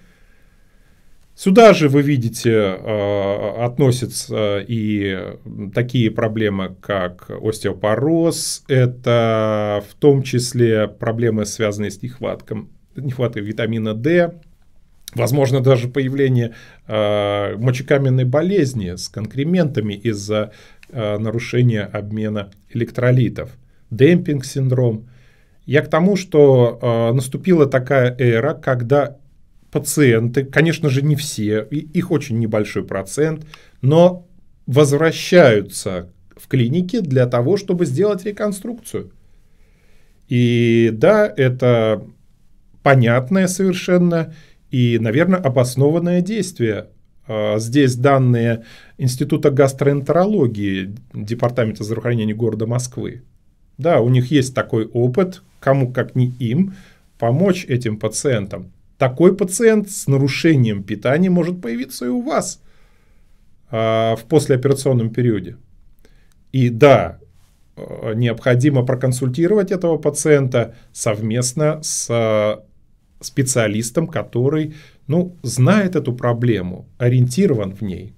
[SPEAKER 1] Сюда же, вы видите, а, относятся и такие проблемы, как остеопороз, это в том числе проблемы, связанные с нехватком, нехваткой витамина D, возможно, даже появление а, мочекаменной болезни с конкрементами из-за а, нарушения обмена электролитов, демпинг-синдром. Я к тому, что наступила такая эра, когда пациенты, конечно же, не все, их очень небольшой процент, но возвращаются в клинике для того, чтобы сделать реконструкцию. И да, это понятное совершенно и, наверное, обоснованное действие. А, здесь данные Института гастроэнтерологии Департамента здравоохранения города Москвы. Да, у них есть такой опыт, кому как не им, помочь этим пациентам. Такой пациент с нарушением питания может появиться и у вас а, в послеоперационном периоде. И да, э, необходимо проконсультировать этого пациента совместно с а, специалистом, который ну, знает эту проблему, ориентирован в ней.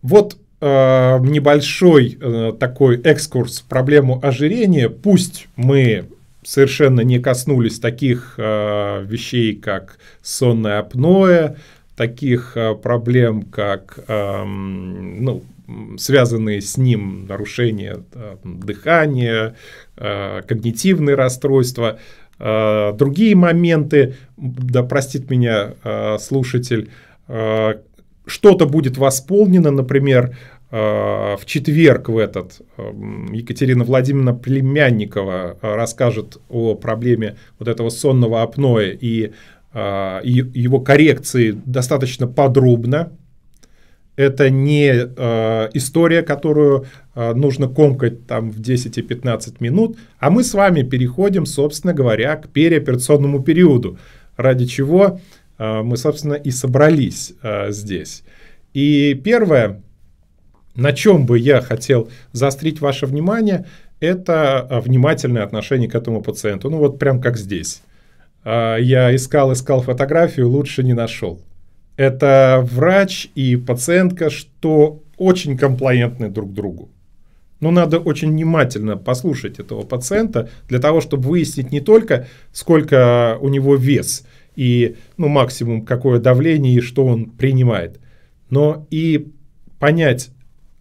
[SPEAKER 1] Вот э, небольшой э, такой экскурс в проблему ожирения. Пусть мы совершенно не коснулись таких э, вещей, как сонное апноэ, таких э, проблем, как э, ну, связанные с ним нарушения э, дыхания, э, когнитивные расстройства, э, другие моменты, да простит меня э, слушатель, э, что-то будет восполнено, например, Э, в четверг в этот эм, Екатерина Владимировна Племянникова э, расскажет о проблеме вот этого сонного апноэ и, э, и его коррекции достаточно подробно. Это не история, которую нужно комкать там в 10 и 15 минут, а мы с вами переходим, собственно говоря, к переоперационному периоду, ради чего мы, собственно, и собрались здесь. И первое, на чем бы я хотел заострить ваше внимание, это а, внимательное отношение к этому пациенту. Ну вот прям как здесь. А, я искал, искал фотографию, лучше не нашел. Это врач и пациентка, что очень комплаентны друг другу. Но ну, надо очень внимательно послушать этого пациента для того, чтобы выяснить не только, сколько у него вес и ну, максимум какое давление и что он принимает, но и понять,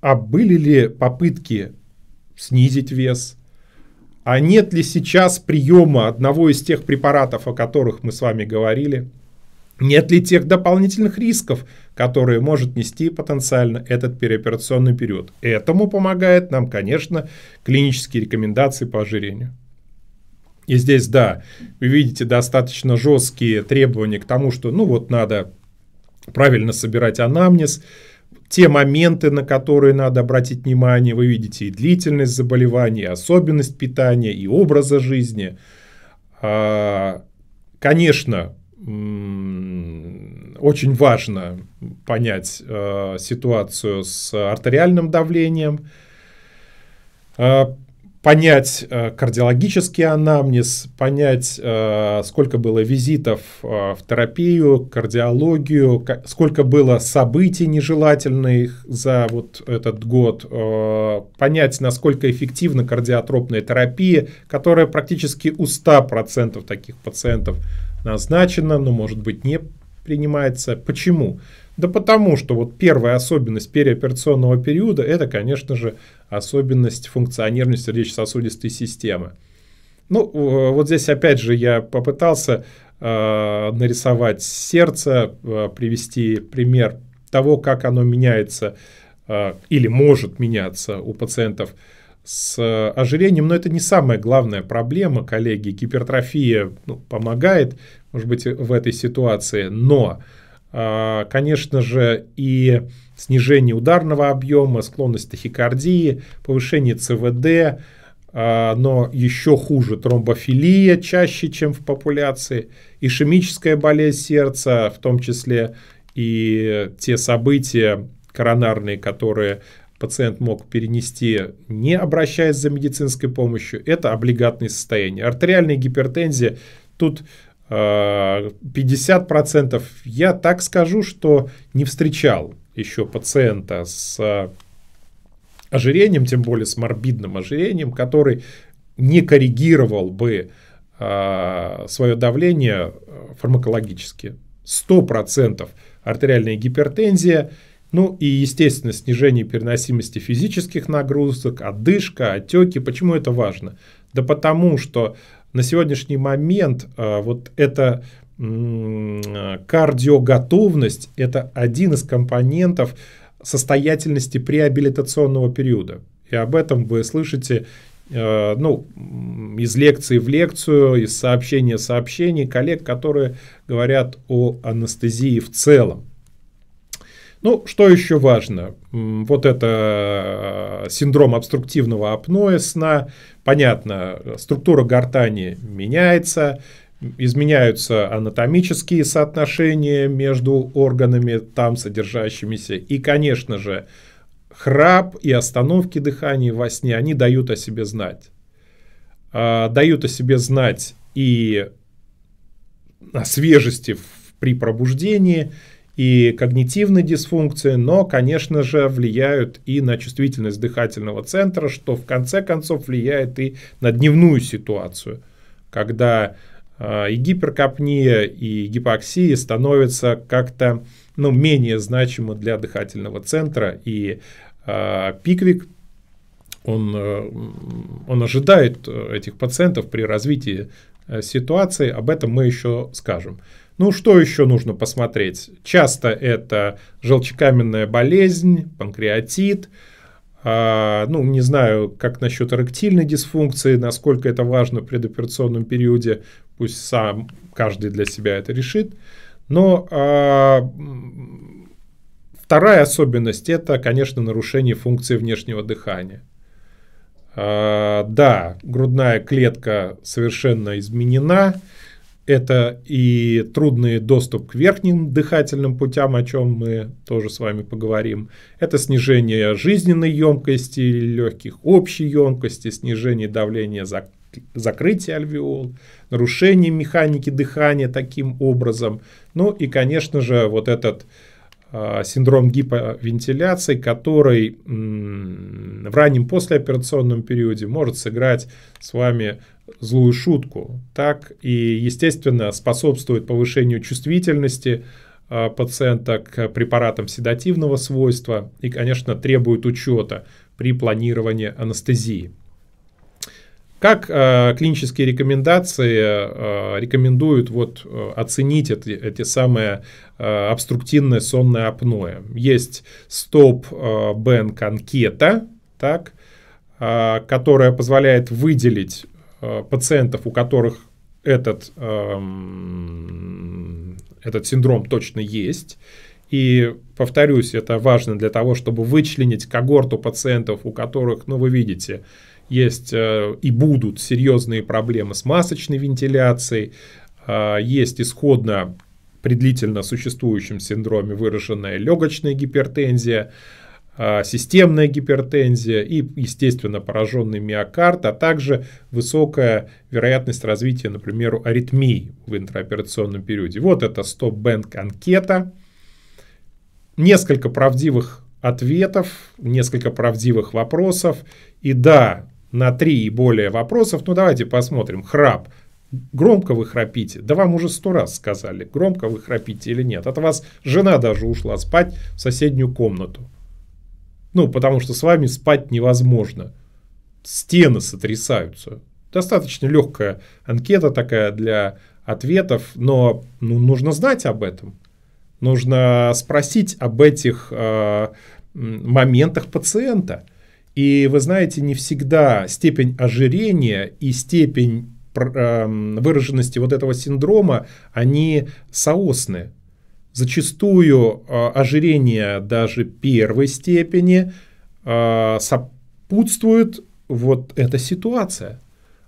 [SPEAKER 1] а были ли попытки снизить вес? А нет ли сейчас приема одного из тех препаратов, о которых мы с вами говорили? Нет ли тех дополнительных рисков, которые может нести потенциально этот переоперационный период? Этому помогает нам, конечно, клинические рекомендации по ожирению. И здесь, да, вы видите достаточно жесткие требования к тому, что, ну вот, надо правильно собирать анамнез, те моменты, на которые надо обратить внимание. Вы видите и длительность заболевания, и особенность питания, и образа жизни. А, конечно, очень важно понять э, ситуацию с артериальным давлением. А, понять э, кардиологический анамнез, понять, э, сколько было визитов э, в терапию, кардиологию, сколько было событий нежелательных за вот этот год, понять, насколько эффективна кардиотропная терапия, которая практически у 100% таких пациентов назначена, но, может быть, не принимается. Почему? Да потому что вот первая особенность переоперационного периода – это, конечно же, особенность функционирования сердечно-сосудистой системы. Ну, э, вот здесь опять же я попытался э, нарисовать сердце, э, привести пример того, как оно меняется э, или может меняться у пациентов с э, ожирением, но это не самая главная проблема, коллеги. Гипертрофия ну, помогает, может быть, в этой ситуации, но а, конечно же, и снижение ударного объема, склонность тахикардии, повышение ЦВД, а, но еще хуже тромбофилия чаще, чем в популяции, ишемическая болезнь сердца, в том числе и те события коронарные, которые пациент мог перенести, не обращаясь за медицинской помощью, это облигатные состояния. Артериальная гипертензия, тут 50% э, я так скажу, что не встречал еще пациента с э, ожирением, тем более с морбидным ожирением, который не коррегировал бы э, свое давление фармакологически. 100% артериальная гипертензия, ну и, естественно, снижение переносимости физических нагрузок, отдышка, отеки. Почему это важно? Да потому что на сегодняшний момент э, вот эта кардиоготовность – это один из компонентов состоятельности преабилитационного периода. И об этом вы слышите э, ну, из лекции в лекцию, из сообщения в сообщений коллег, которые говорят о анестезии в целом. Ну, что еще важно? Вот это э, синдром обструктивного апноэ сна. Понятно, структура гортани меняется, изменяются анатомические соотношения между органами там содержащимися. И, конечно же, храп и остановки дыхания во сне, они дают о себе знать. А, дают о себе знать и о свежести при пробуждении – и когнитивной дисфункции, но, конечно же, влияют и на чувствительность дыхательного центра, что в конце концов влияет и на дневную ситуацию, когда а, и гиперкапния, и гипоксия становятся как-то ну, менее значимы для дыхательного центра, и э, пиквик он, э, он ожидает э, этих пациентов при развитии э, ситуации, об этом мы еще скажем. Ну, что еще нужно посмотреть? Часто это желчекаменная болезнь, панкреатит, а, ну, не знаю, как насчет эректильной дисфункции, насколько это важно в предоперационном периоде, пусть сам каждый для себя это решит. Но а, вторая особенность – это, конечно, нарушение функции внешнего дыхания. А, да, грудная клетка совершенно изменена, это и трудный доступ к верхним дыхательным путям, о чем мы тоже с вами поговорим. Это снижение жизненной емкости легких, общей емкости, снижение давления за закрытие альвеол, нарушение механики дыхания таким образом. Ну и, конечно же, вот этот Э, синдром гиповентиляции, который в раннем послеоперационном периоде может сыграть с вами злую шутку. Так и, естественно, способствует повышению чувствительности э, пациента к препаратам седативного свойства и, конечно, требует учета при планировании анестезии. Как э, клинические рекомендации э, рекомендуют вот, э, оценить эти, эти самые э, обструктивное сонное апноэ? Есть стоп-бенк-анкета, э, так, э, которая позволяет выделить э, пациентов, у которых этот, э, этот синдром точно есть. И, повторюсь, это важно для того, чтобы вычленить когорту пациентов, у которых, ну, вы видите, есть э, и будут серьезные проблемы с масочной вентиляцией, э, есть исходно при длительно существующем синдроме выраженная легочная гипертензия, э, системная гипертензия и, естественно, пораженный миокард, а также высокая вероятность развития, например, аритмии в интраоперационном периоде. Вот это стоп-бэнк анкета. Несколько правдивых ответов, несколько правдивых вопросов. И да, на три и более вопросов. Ну, давайте посмотрим. Храп. Громко вы храпите. Да вам уже сто раз сказали, громко вы храпите или нет. От вас жена даже ушла спать в соседнюю комнату. Ну, потому что с вами спать невозможно. Стены сотрясаются. Достаточно легкая анкета такая для ответов, но ну, нужно знать об этом. Нужно спросить об этих э, моментах пациента – и вы знаете, не всегда степень ожирения и степень эм, выраженности вот этого синдрома, они соосны. Зачастую э, ожирение даже первой степени э, сопутствует вот эта ситуация.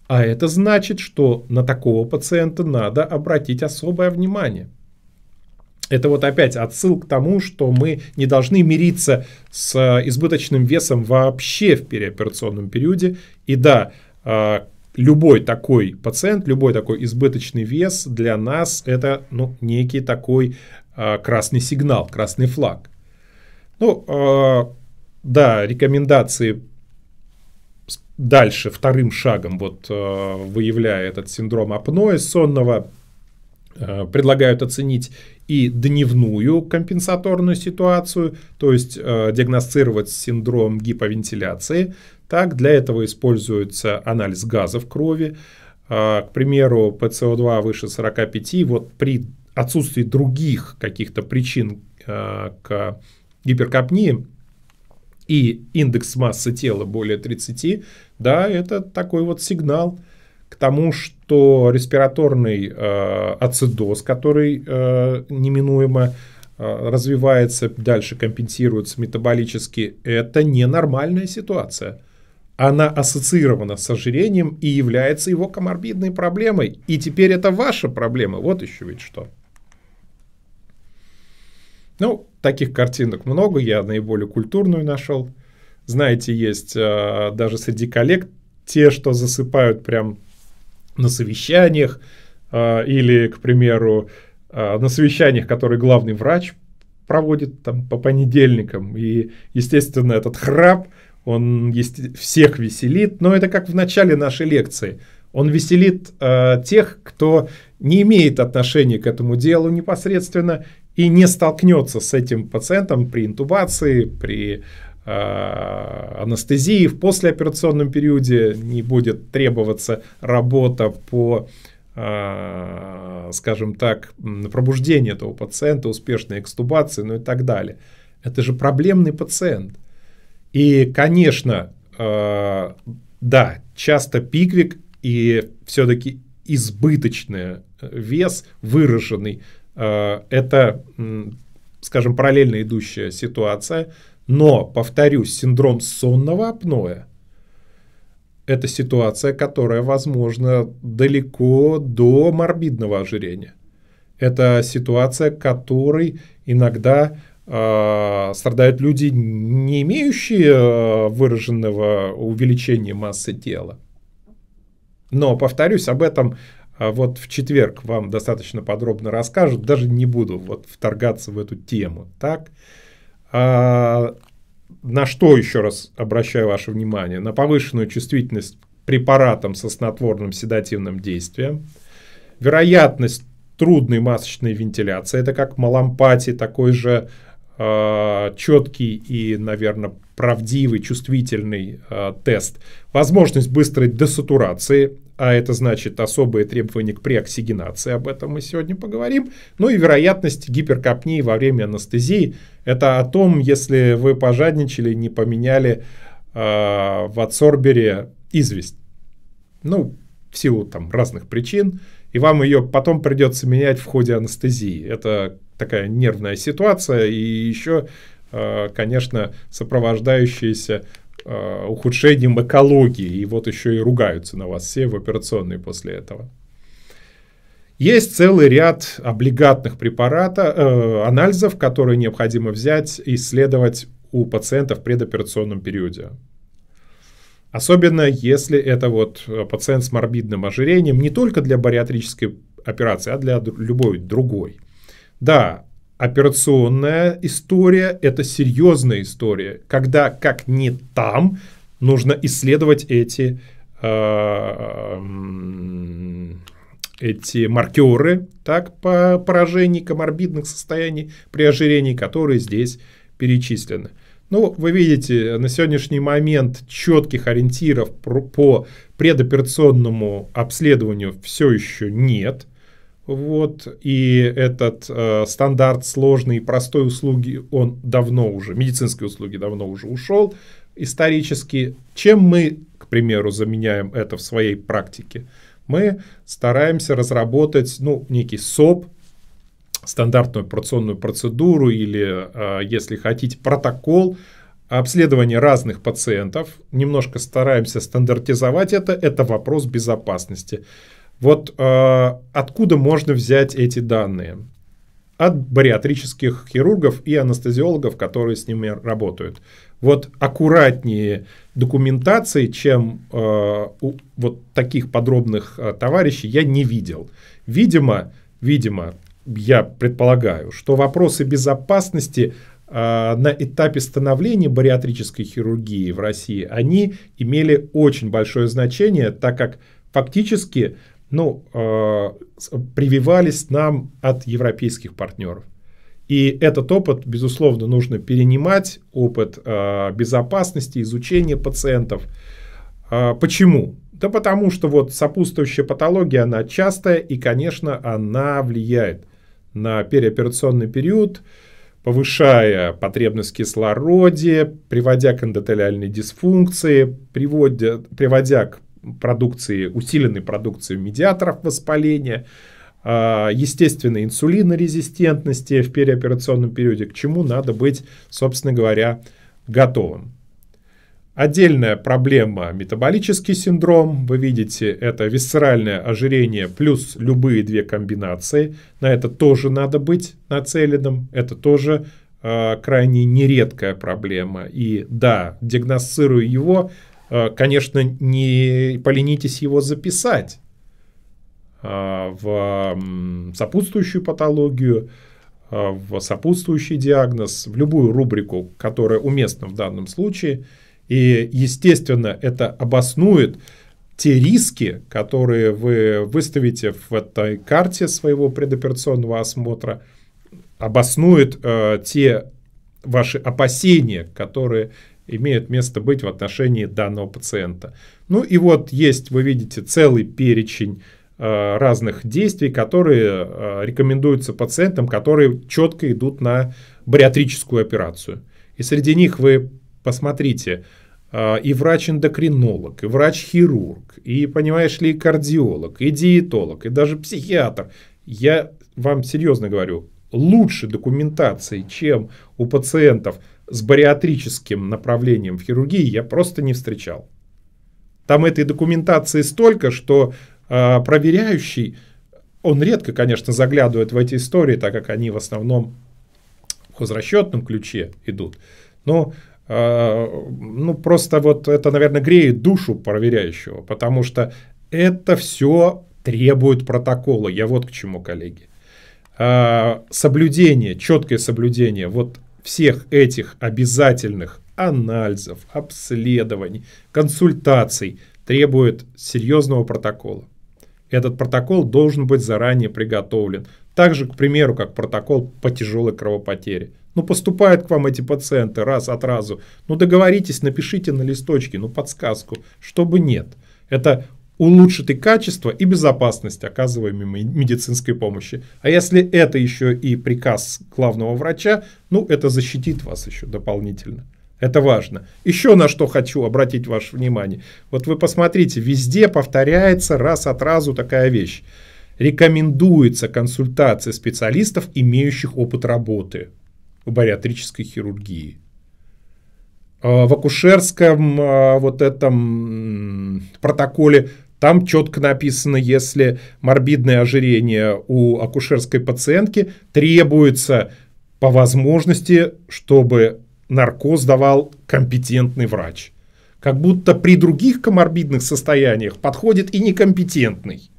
[SPEAKER 1] А это значит, что на такого пациента надо обратить особое внимание. Это вот опять отсыл к тому, что мы не должны мириться с э, избыточным весом вообще в переоперационном периоде. И да, э, любой такой пациент, любой такой избыточный вес для нас это ну, некий такой э, красный сигнал, красный флаг. Ну, да, рекомендации дальше вторым шагом вот выявляя этот синдром апноэ сонного Э, предлагают оценить и дневную компенсаторную ситуацию, то есть э, диагностировать синдром гиповентиляции. Так, для этого используется анализ газа в крови. Э, к примеру, ПСО2 выше 45, вот при отсутствии других каких-то причин э, к гиперкопнии и индекс массы тела более 30, да, это такой вот сигнал – к тому, что респираторный э, ацидоз, который э, неминуемо э, развивается, дальше компенсируется метаболически, это ненормальная ситуация. Она ассоциирована с ожирением и является его коморбидной проблемой. И теперь это ваша проблема. Вот еще ведь что. Ну, таких картинок много, я наиболее культурную нашел. Знаете, есть э, даже среди коллег те, что засыпают прям на совещаниях а, или, к примеру, а, на совещаниях, которые главный врач проводит там по понедельникам. И, естественно, этот храп, он всех веселит, но это как в начале нашей лекции. Он веселит э, тех, кто не имеет отношения к этому делу непосредственно и не столкнется с этим пациентом при интубации, при Э, анестезии в послеоперационном периоде, не будет требоваться работа по э, скажем так, пробуждение этого пациента, успешная экстубация, ну и так далее. Это же проблемный пациент. И, конечно, э, да, часто пиквик и все-таки избыточный вес, выраженный, это, скажем, параллельно идущая ситуация но, повторюсь, синдром сонного апноэ – это ситуация, которая возможна далеко до морбидного ожирения. Это ситуация, которой иногда э, страдают люди, не имеющие а, выраженного увеличения массы тела. Но, повторюсь, об этом а, вот в четверг вам достаточно подробно расскажут, даже не буду вот вторгаться в эту тему, так? А, на что еще раз обращаю ваше внимание? На повышенную чувствительность препаратам со снотворным седативным действием, вероятность трудной масочной вентиляции, это как малампатия, такой же а, четкий и, наверное, правдивый, чувствительный э, тест, возможность быстрой десатурации, а это значит особые требования к преоксигенации, об этом мы сегодня поговорим. Ну и вероятность гиперкапнии во время анестезии. Это о том, если вы пожадничали, не поменяли э, в адсорбере известь. Ну, в силу там разных причин, и вам ее потом придется менять в ходе анестезии. Это такая нервная ситуация, и еще, а, конечно, сопровождающаяся э, ухудшением экологии, и вот еще и ругаются на вас все в операционной после этого. Есть целый ряд облигатных препаратов э, анализов, которые необходимо взять и исследовать у пациента в предоперационном периоде. Особенно если это вот э, пациент с морбидным ожирением, не только для бариатрической операции, а для любой другой. Да, операционная история, это серьезная история, когда как не там нужно исследовать эти э, эм, эти маркеры так, по поражений коморбидных состояний при ожирении, которые здесь перечислены. Ну, вы видите, на сегодняшний момент четких ориентиров по предоперационному обследованию все еще нет – вот, и этот э, стандарт сложной и простой услуги, он давно уже, медицинские услуги давно уже ушел исторически. Чем мы, к примеру, заменяем это в своей практике? Мы стараемся разработать, ну, некий СОП, стандартную операционную процедуру или, э, если хотите, протокол, обследования разных пациентов, немножко стараемся стандартизовать это, это вопрос безопасности. Вот э, откуда можно взять эти данные? От бариатрических хирургов и анестезиологов, которые с ними работают. Вот аккуратнее документации, чем э, у вот таких подробных э, товарищей, я не видел. Видимо, видимо, я предполагаю, что вопросы безопасности э, на этапе становления бариатрической хирургии в России, они имели очень большое значение, так как фактически ну, э, прививались нам от европейских партнеров. И этот опыт, безусловно, нужно перенимать, опыт э, безопасности, изучения пациентов. Э, почему? Да потому что вот сопутствующая патология, она частая, и, конечно, она влияет на переоперационный период, повышая потребность в кислороде, приводя к эндотелиальной дисфункции, приводя, приводя к продукции, усиленной продукции медиаторов воспаления, а, естественной инсулинорезистентности в переоперационном периоде, к чему надо быть, собственно говоря, готовым. Отдельная проблема – метаболический синдром. Вы видите, это висцеральное ожирение плюс любые две комбинации. На это тоже надо быть нацеленным. Это тоже э, крайне нередкая проблема. И да, диагностируя его, Э, конечно, не поленитесь его записать э, в сопутствующую патологию, э, в сопутствующий диагноз, в любую рубрику, которая уместна в данном случае. И, естественно, это обоснует те риски, которые вы выставите в этой карте своего предоперационного осмотра, обоснует э, те ваши опасения, которые имеют место быть в отношении данного пациента. Ну и вот есть, вы видите, целый перечень э, разных действий, которые э, рекомендуются пациентам, которые четко идут на бариатрическую операцию. И среди них вы посмотрите, э, и врач-эндокринолог, и врач-хирург, и, понимаешь ли, и кардиолог, и диетолог, и даже психиатр. Я вам серьезно говорю, лучше документации, чем у пациентов – с бариатрическим направлением в хирургии я просто не встречал. Там этой документации столько, что э, проверяющий, он редко, конечно, заглядывает в эти истории, так как они в основном в хозрасчетном ключе идут. Но э, ну, просто вот это, наверное, греет душу проверяющего, потому что это все требует протокола. Я вот к чему, коллеги. Э, соблюдение, четкое соблюдение вот всех этих обязательных анализов, обследований, консультаций требует серьезного протокола. Этот протокол должен быть заранее приготовлен. Так же, к примеру, как протокол по тяжелой кровопотере. Ну, поступают к вам эти пациенты раз от разу. Ну, договоритесь, напишите на листочке, ну, подсказку, чтобы нет. Это улучшит и качество, и безопасность оказываемой медицинской помощи. А если это еще и приказ главного врача, ну, это защитит вас еще дополнительно. Это важно. Еще на что хочу обратить ваше внимание. Вот вы посмотрите, везде повторяется раз от разу такая вещь. Рекомендуется консультация специалистов, имеющих опыт работы в бариатрической хирургии а, в акушерском а, вот этом протоколе там четко написано, если морбидное ожирение у акушерской пациентки требуется по возможности, чтобы наркоз давал компетентный врач. Как будто при других коморбидных состояниях подходит и некомпетентный.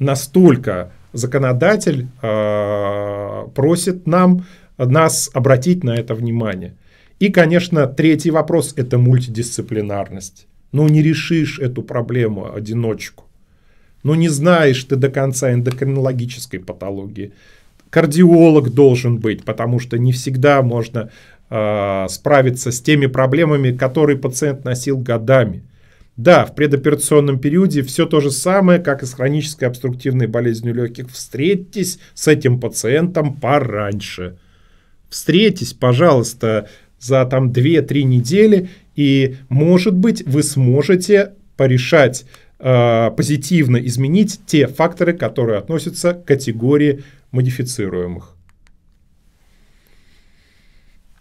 [SPEAKER 1] Настолько законодатель э, просит нам, нас обратить на это внимание. И, конечно, третий вопрос – это мультидисциплинарность. Ну, не решишь эту проблему одиночку. Ну, не знаешь ты до конца эндокринологической патологии. Кардиолог должен быть, потому что не всегда можно э, справиться с теми проблемами, которые пациент носил годами. Да, в предоперационном периоде все то же самое, как и с хронической обструктивной болезнью легких. Встретьтесь с этим пациентом пораньше. Встретись, пожалуйста, за там 2-3 недели, и, может быть, вы сможете порешать э, позитивно изменить те факторы, которые относятся к категории модифицируемых.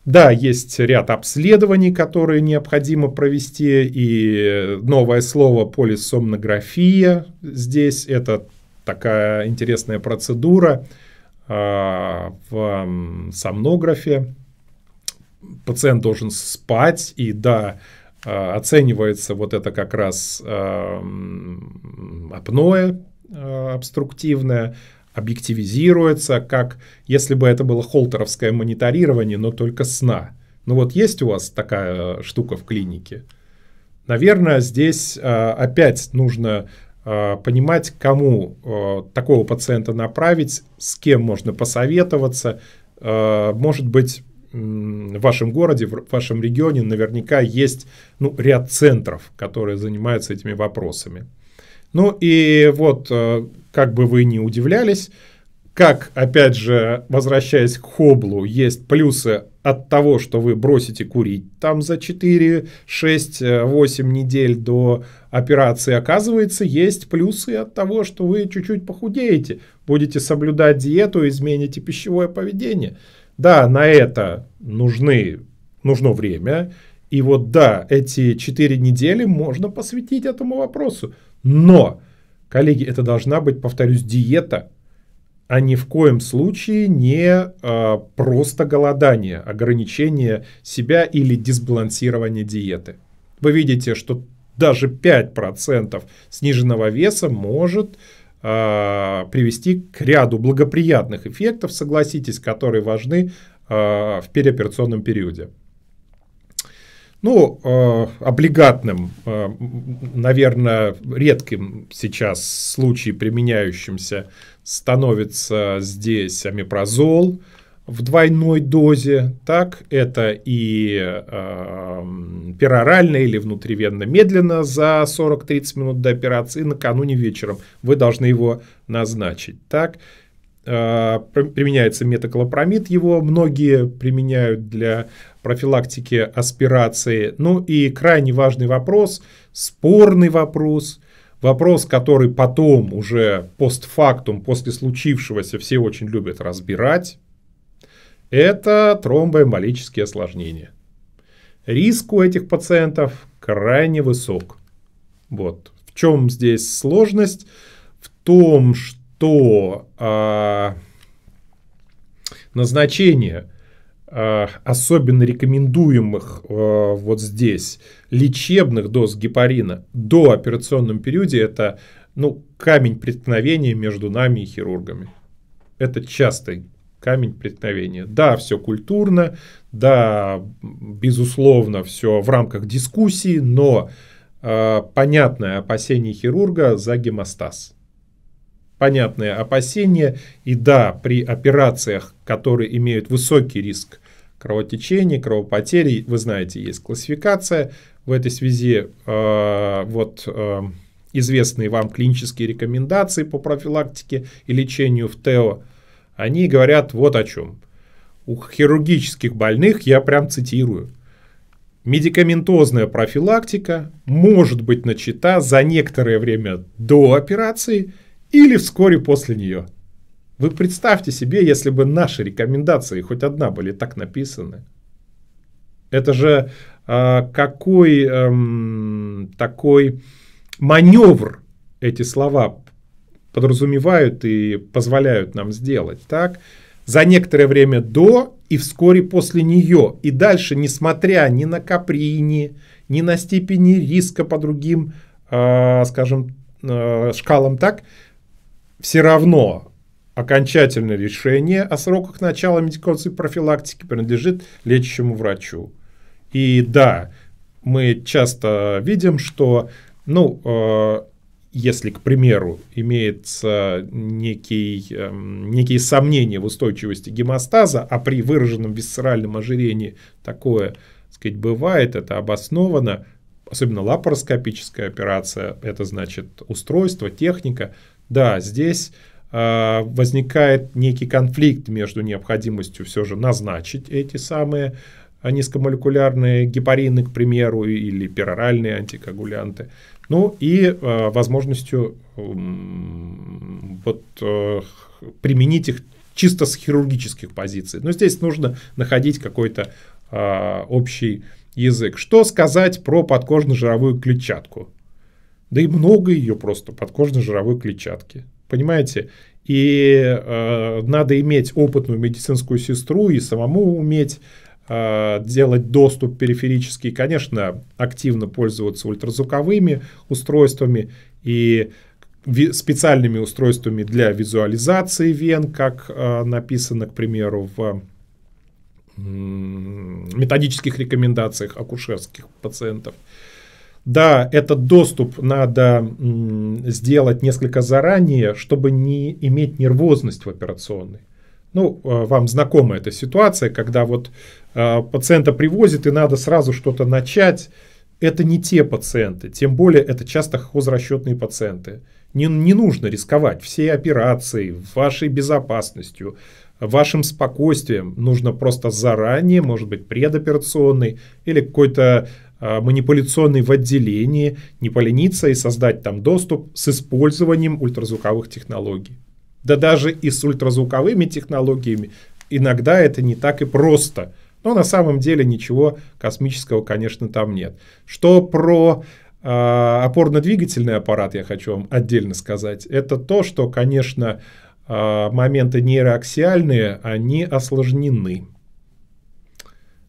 [SPEAKER 1] Да, есть ряд обследований, которые необходимо провести, и новое слово полисомнография здесь. Это такая интересная процедура э, в э, сомнографе пациент должен спать, и да, э, оценивается вот это как раз э, апноэ э, обструктивное, объективизируется, как если бы это было холтеровское мониторирование, но только сна. Ну вот есть у вас такая штука в клинике? Наверное, здесь опять нужно понимать, кому такого пациента направить, с кем можно посоветоваться. Может быть, в вашем городе, в вашем регионе наверняка есть ну, ряд центров, которые занимаются этими вопросами. Ну и вот, э, как бы вы ни удивлялись, как, опять же, возвращаясь к Хоблу, есть плюсы от того, что вы бросите курить там за 4, 6, 8 недель до операции, оказывается, есть плюсы от того, что вы чуть-чуть похудеете, будете соблюдать диету, измените пищевое поведение – да, на это нужны, нужно время. И вот да, эти четыре недели можно посвятить этому вопросу. Но, коллеги, это должна быть, повторюсь, диета, а ни в коем случае не э, просто голодание, ограничение себя или дисбалансирование диеты. Вы видите, что даже 5% сниженного веса может а, привести к ряду благоприятных эффектов, согласитесь, которые важны а, в переоперационном периоде. Ну, э, облигатным, э, наверное, редким сейчас случае применяющимся становится здесь амипрозол, в двойной дозе, так это и э, перорально или внутривенно медленно за 40-30 минут до операции накануне вечером вы должны его назначить, так э, применяется метоклопромид, его многие применяют для профилактики аспирации. Ну и крайне важный вопрос, спорный вопрос – Вопрос, который потом уже постфактум, после случившегося, все очень любят разбирать, это тромбоэмболические осложнения. Риск у этих пациентов крайне высок. Вот. В чем здесь сложность? В том, что а, назначение а, особенно рекомендуемых а, вот здесь лечебных доз гепарина до операционном периоде это ну, камень преткновения между нами и хирургами. Это частый камень преткновения. Да, все культурно, да, безусловно, все в рамках дискуссии, но э, понятное опасение хирурга за гемостаз. Понятное опасение, и да, при операциях, которые имеют высокий риск кровотечения, кровопотери, вы знаете, есть классификация в этой связи, э, вот... Э, известные вам клинические рекомендации по профилактике и лечению в ТЭО. Они говорят вот о чем. У хирургических больных, я прям цитирую, медикаментозная профилактика может быть начата за некоторое время до операции или вскоре после нее. Вы представьте себе, если бы наши рекомендации хоть одна были так написаны. Это же э, какой э, такой маневр эти слова подразумевают и позволяют нам сделать, так? За некоторое время до и вскоре после нее. И дальше, несмотря ни на каприни, ни на степени риска по другим, э, скажем, э, шкалам, так, все равно окончательное решение о сроках начала медикации профилактики принадлежит лечащему врачу. И да, мы часто видим, что ну, э, если, к примеру, имеется некий, эм, некие сомнения в устойчивости гемостаза, а при выраженном висцеральном ожирении такое, так сказать, бывает, это обосновано, особенно лапароскопическая операция, это значит устройство, техника, да, здесь э, возникает некий конфликт между необходимостью все же назначить эти самые э, низкомолекулярные гепарины, к примеру, или пероральные антикоагулянты – ну и э, возможностью э, вот, э, применить их чисто с хирургических позиций. Но здесь нужно находить какой-то э, общий язык. Что сказать про подкожно-жировую клетчатку? Да и много ее просто подкожно-жировой клетчатки. Понимаете? И э, надо иметь опытную медицинскую сестру и самому уметь Э, делать доступ периферический, конечно, активно пользоваться ультразвуковыми устройствами и специальными устройствами для визуализации вен, как э, написано, к примеру, в методических рекомендациях акушерских пациентов. Да, этот доступ надо сделать несколько заранее, чтобы не иметь нервозность в операционной. Ну, э, вам знакома эта ситуация, когда вот Э, пациента привозит и надо сразу что-то начать. Это не те пациенты, тем более это часто хозрасчетные пациенты. Не, не нужно рисковать всей операцией, вашей безопасностью, вашим спокойствием. Нужно просто заранее, может быть, предоперационный или какой-то э, манипуляционный в отделении, не полениться и создать там доступ с использованием ультразвуковых технологий. Да даже и с ультразвуковыми технологиями иногда это не так и просто – но на самом деле ничего космического, конечно, там нет. Что про э, опорно-двигательный аппарат, я хочу вам отдельно сказать, это то, что, конечно, э, моменты нейроаксиальные, они осложнены.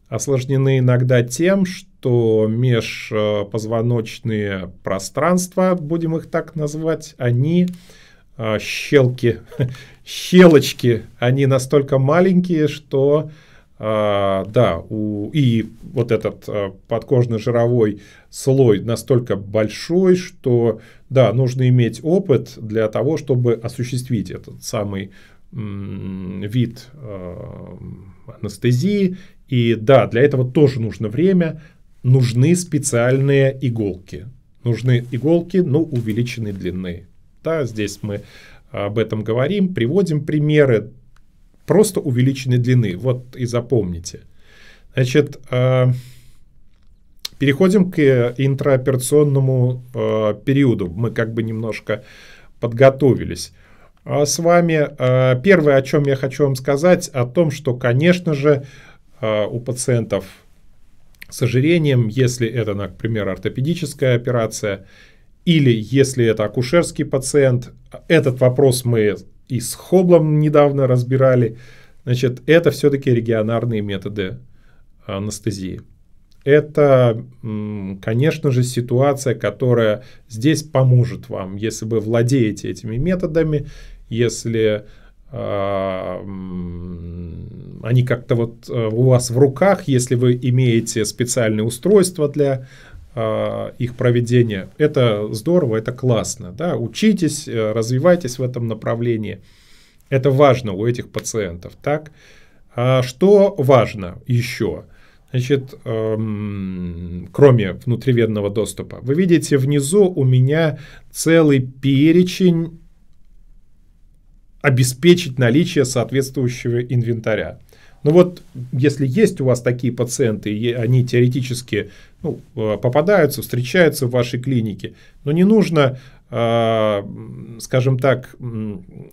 [SPEAKER 1] Осложнены иногда тем, что межпозвоночные пространства, будем их так назвать, они а, щелки, щелочки, они настолько маленькие, что а, да, у, и вот этот а, подкожно-жировой слой настолько большой, что, да, нужно иметь опыт для того, чтобы осуществить этот самый м, вид а, анестезии. И да, для этого тоже нужно время, нужны специальные иголки. Нужны иголки, но увеличенной длины. Да, здесь мы об этом говорим, приводим примеры, просто увеличенной длины. Вот и запомните. Значит, э, переходим к э, интраоперационному э, периоду. Мы как бы немножко подготовились а с вами. Первое, о чем я хочу вам сказать, о том, что, конечно же, у пациентов с ожирением, если это, например, ортопедическая операция, или если это акушерский пациент, этот вопрос мы и с Хоблом недавно разбирали. Значит, это все-таки регионарные методы э, анестезии. Это, конечно же, ситуация, которая здесь поможет вам, если вы владеете этими методами, если а, они как-то вот э, у вас в руках, если вы имеете специальные устройства для Э, их проведения. Это здорово, это классно. Да? Учитесь, э, развивайтесь в этом направлении. Это важно у этих пациентов. Так? А что важно еще? Значит, эм, кроме внутривенного доступа, вы видите внизу у меня целый перечень обеспечить наличие соответствующего инвентаря. Но ну вот если есть у вас такие пациенты, и они теоретически ну, э, попадаются, встречаются в вашей клинике, но не нужно, э, скажем так,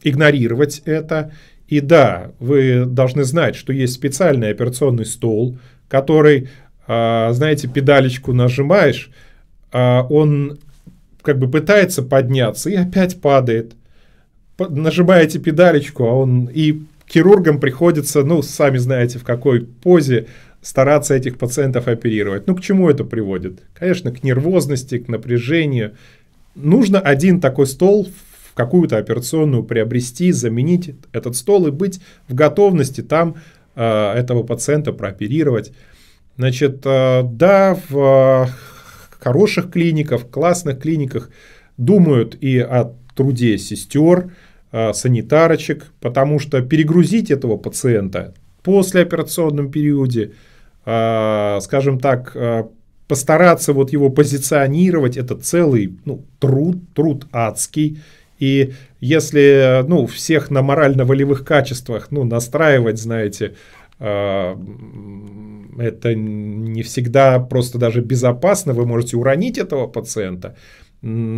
[SPEAKER 1] игнорировать это. И да, вы должны знать, что есть специальный операционный стол, который, э, знаете, педалечку нажимаешь, он как бы пытается подняться и опять падает. Нажимаете педалечку, а он и хирургам приходится, ну, сами знаете, в какой позе стараться этих пациентов оперировать. Ну, к чему это приводит? Конечно, к нервозности, к напряжению. Нужно один такой стол в какую-то операционную приобрести, заменить этот стол и быть в готовности там э, этого пациента прооперировать. Значит, э, да, в э, хороших клиниках, классных клиниках думают и о труде сестер, Э, санитарочек, потому что перегрузить этого пациента после операционном периоде, э, скажем так, э, постараться вот его позиционировать, это целый ну, труд, труд адский. И если ну, всех на морально-волевых качествах ну, настраивать, знаете, это не всегда просто даже безопасно, вы можете уронить этого пациента.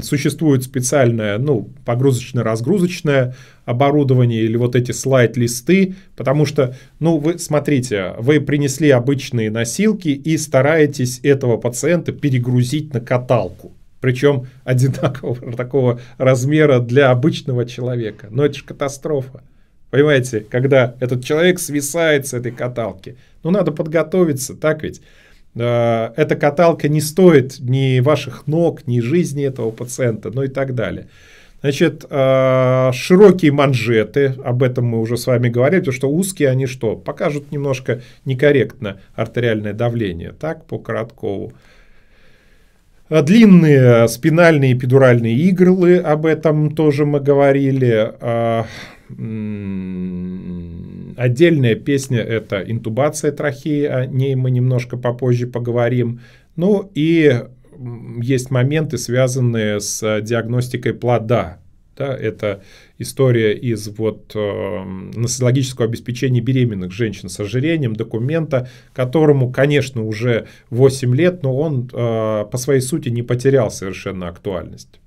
[SPEAKER 1] Существует специальное, ну, погрузочно-разгрузочное оборудование или вот эти слайд-листы, потому что, ну, вы смотрите, вы принесли обычные носилки и стараетесь этого пациента перегрузить на каталку причем одинакового такого размера для обычного человека. Но это же катастрофа. Понимаете, когда этот человек свисает с этой каталки. Ну, надо подготовиться, так ведь? Э, эта каталка не стоит ни ваших ног, ни жизни этого пациента, ну и так далее. Значит, э, широкие манжеты, об этом мы уже с вами говорили, потому что узкие они что? Покажут немножко некорректно артериальное давление, так, по короткову. Э, длинные спинальные и педуральные иглы, об этом тоже мы говорили. Отдельная песня – это интубация трахеи, о ней мы немножко попозже поговорим. Ну и есть моменты, связанные с диагностикой плода. Да, это история из вот, э, носологического обеспечения беременных женщин с ожирением, документа, которому, конечно, уже 8 лет, но он э, по своей сути не потерял совершенно актуальность.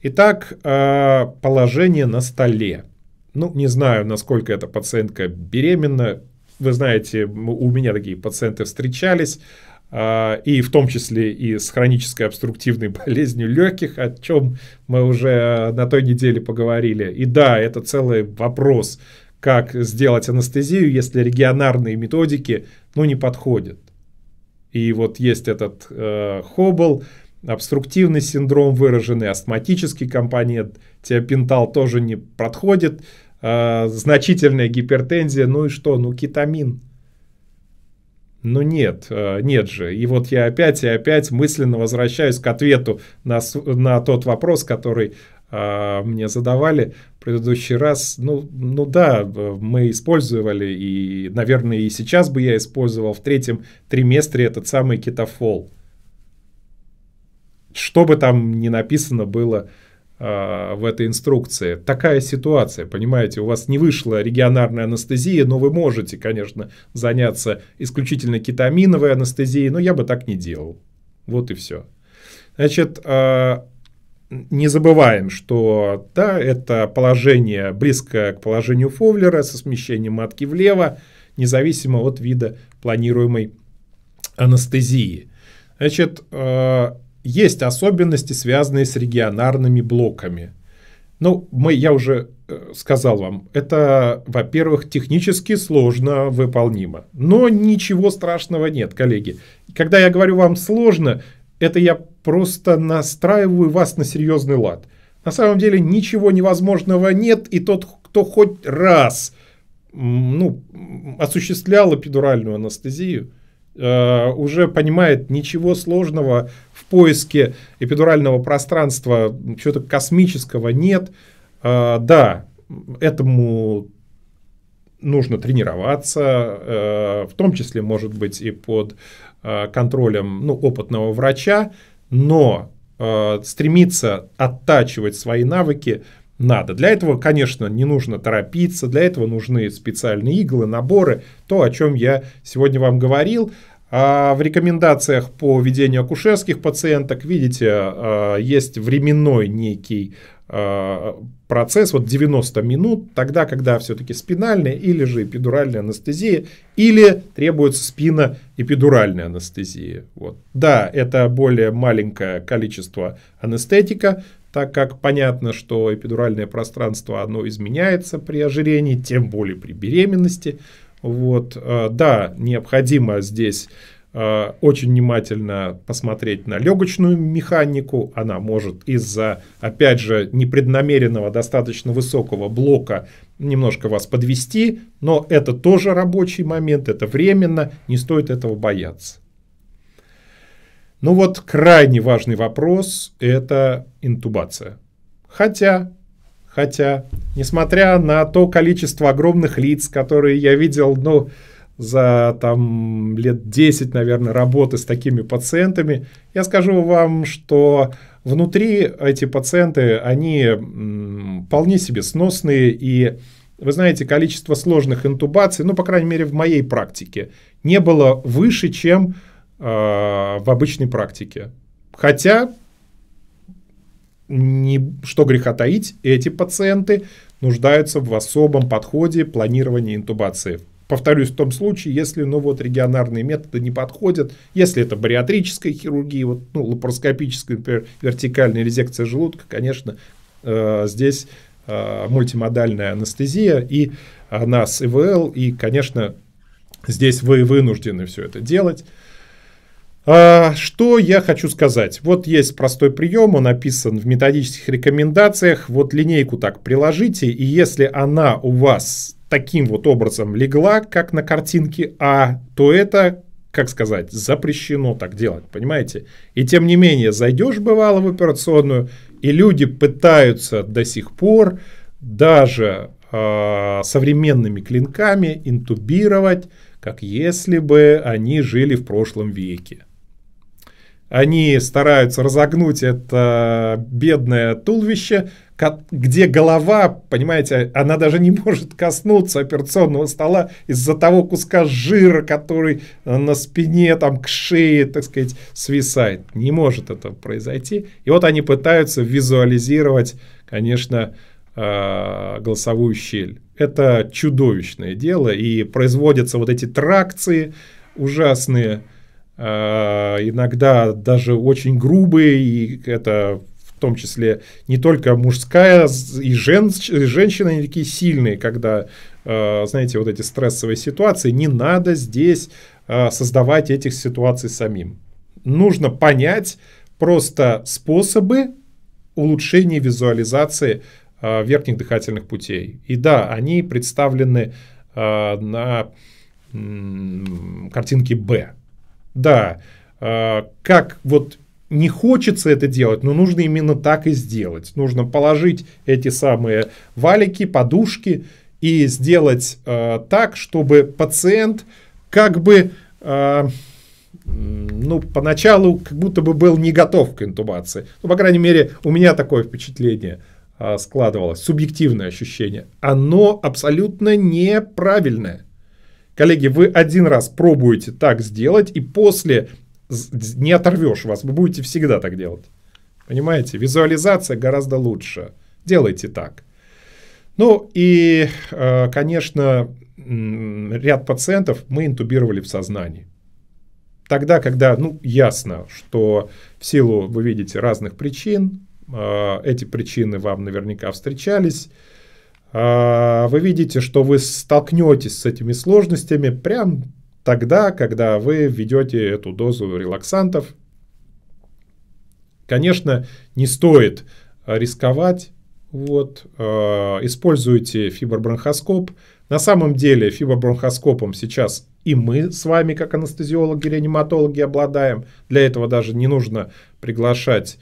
[SPEAKER 1] Итак, э, положение на столе. Ну, не знаю, насколько эта пациентка беременна. Вы знаете, у меня такие пациенты встречались а, и в том числе и с хронической обструктивной болезнью легких, о чем мы уже а, на той неделе поговорили. И да, это целый вопрос, как сделать анестезию, если регионарные методики ну, не подходят. И вот есть этот э, хоббл, обструктивный синдром выраженный, астматический компонент, теопентал тоже не подходит. Э, значительная гипертензия, ну и что, ну кетамин. Ну нет, э, нет же. И вот я опять и опять мысленно возвращаюсь к ответу на, на тот вопрос, который э, мне задавали в предыдущий раз. Ну, ну да, мы использовали, и, наверное, и сейчас бы я использовал в третьем триместре этот самый кетофол. Что бы там ни написано было Э, в этой инструкции. Такая ситуация, понимаете, у вас не вышла регионарная анестезия, но вы можете, конечно, заняться исключительно кетаминовой анестезией, но я бы так не делал. Вот и все. Значит, э, не забываем, что да, это положение близко к положению Фовлера со смещением матки влево, независимо от вида планируемой анестезии. Значит, э, есть особенности, связанные с регионарными блоками. Ну, мы, я уже э, сказал вам, это, во-первых, технически сложно выполнимо. Но ничего страшного нет, коллеги. Когда я говорю вам сложно, это я просто настраиваю вас на серьезный лад. На самом деле ничего невозможного нет, и тот, кто хоть раз ну, осуществлял эпидуральную анестезию, э, уже понимает, ничего сложного поиске эпидурального пространства чего-то космического нет. А, да, этому нужно тренироваться, э, в том числе, может быть, и под э, контролем ну, опытного врача, но э, стремиться оттачивать свои навыки надо. Для этого, конечно, не нужно торопиться, для этого нужны специальные иглы, наборы, то, о чем я сегодня вам говорил. А в рекомендациях по ведению акушерских пациенток, видите, а, есть временной некий а, процесс, вот 90 минут, тогда, когда все-таки спинальная или же эпидуральная анестезия, или требуется спина эпидуральная анестезия. Вот. Да, это более маленькое количество анестетика, так как понятно, что эпидуральное пространство, оно изменяется при ожирении, тем более при беременности, вот, э, да, необходимо здесь э, очень внимательно посмотреть на легочную механику. Она может из-за, опять же, непреднамеренного достаточно высокого блока немножко вас подвести, но это тоже рабочий момент, это временно, не стоит этого бояться. Ну вот крайне важный вопрос – это интубация. Хотя Хотя, несмотря на то количество огромных лиц, которые я видел, ну, за там лет 10, наверное, работы с такими пациентами, я скажу вам, что внутри эти пациенты, они вполне себе сносные, и вы знаете, количество сложных интубаций, ну, по крайней мере, в моей практике, не было выше, чем э, в обычной практике. Хотя не, что греха таить, эти пациенты нуждаются в особом подходе планирования интубации. Повторюсь, в том случае, если ну вот регионарные методы не подходят, если это бариатрическая хирургия, вот, ну, лапароскопическая, например, вертикальная резекция желудка, конечно, э, здесь э, мультимодальная анестезия, и она э, с ИВЛ, и, конечно, здесь вы вынуждены все это делать. А, что я хочу сказать? Вот есть простой прием, он написан в методических рекомендациях. Вот линейку так приложите, и если она у вас таким вот образом легла, как на картинке А, то это как сказать, запрещено так делать, понимаете? И тем не менее, зайдешь, бывало, в операционную, и люди пытаются до сих пор даже э, современными клинками интубировать, как если бы они жили в прошлом веке. Они стараются разогнуть это бедное туловище, где голова, понимаете, она даже не может коснуться операционного стола из-за того куска жира, который на спине, там, к шее, так сказать, свисает. Не может это произойти. И вот они пытаются визуализировать, конечно, э, голосовую щель. Это чудовищное дело, и производятся вот эти тракции ужасные – Э, иногда даже очень грубые, и это в том числе не только мужская, и, жен, и женщины, они такие сильные, когда, э, знаете, вот эти стрессовые ситуации, не надо здесь э, создавать этих ситуаций самим. Нужно понять просто способы улучшения визуализации верхних дыхательных путей. И да, они представлены на картинке «Б». Да, а, как вот не хочется это делать, но нужно именно так и сделать. Нужно положить эти самые валики, подушки и сделать э, так, чтобы пациент как бы, э, ну, поначалу как будто бы был не готов к интубации. Ну, по крайней мере, у меня такое впечатление э, складывалось, субъективное ощущение. Оно абсолютно неправильное. Коллеги, вы один раз пробуете так сделать, и после не оторвешь вас. Вы будете всегда так делать. Понимаете? Визуализация гораздо лучше. Делайте так. Ну и, э, конечно, ряд пациентов мы интубировали в сознании. Тогда, когда, ну, ясно, что в силу, вы видите, разных причин, э, эти причины вам наверняка встречались, а, вы видите, что вы столкнетесь с этими сложностями прямо тогда, когда вы ведете эту дозу релаксантов. Конечно, не стоит рисковать. Вот, а, используйте фибробронхоскоп. На самом деле фибробронхоскопом сейчас и мы с вами, как анестезиологи, реаниматологи, обладаем. Для этого даже не нужно приглашать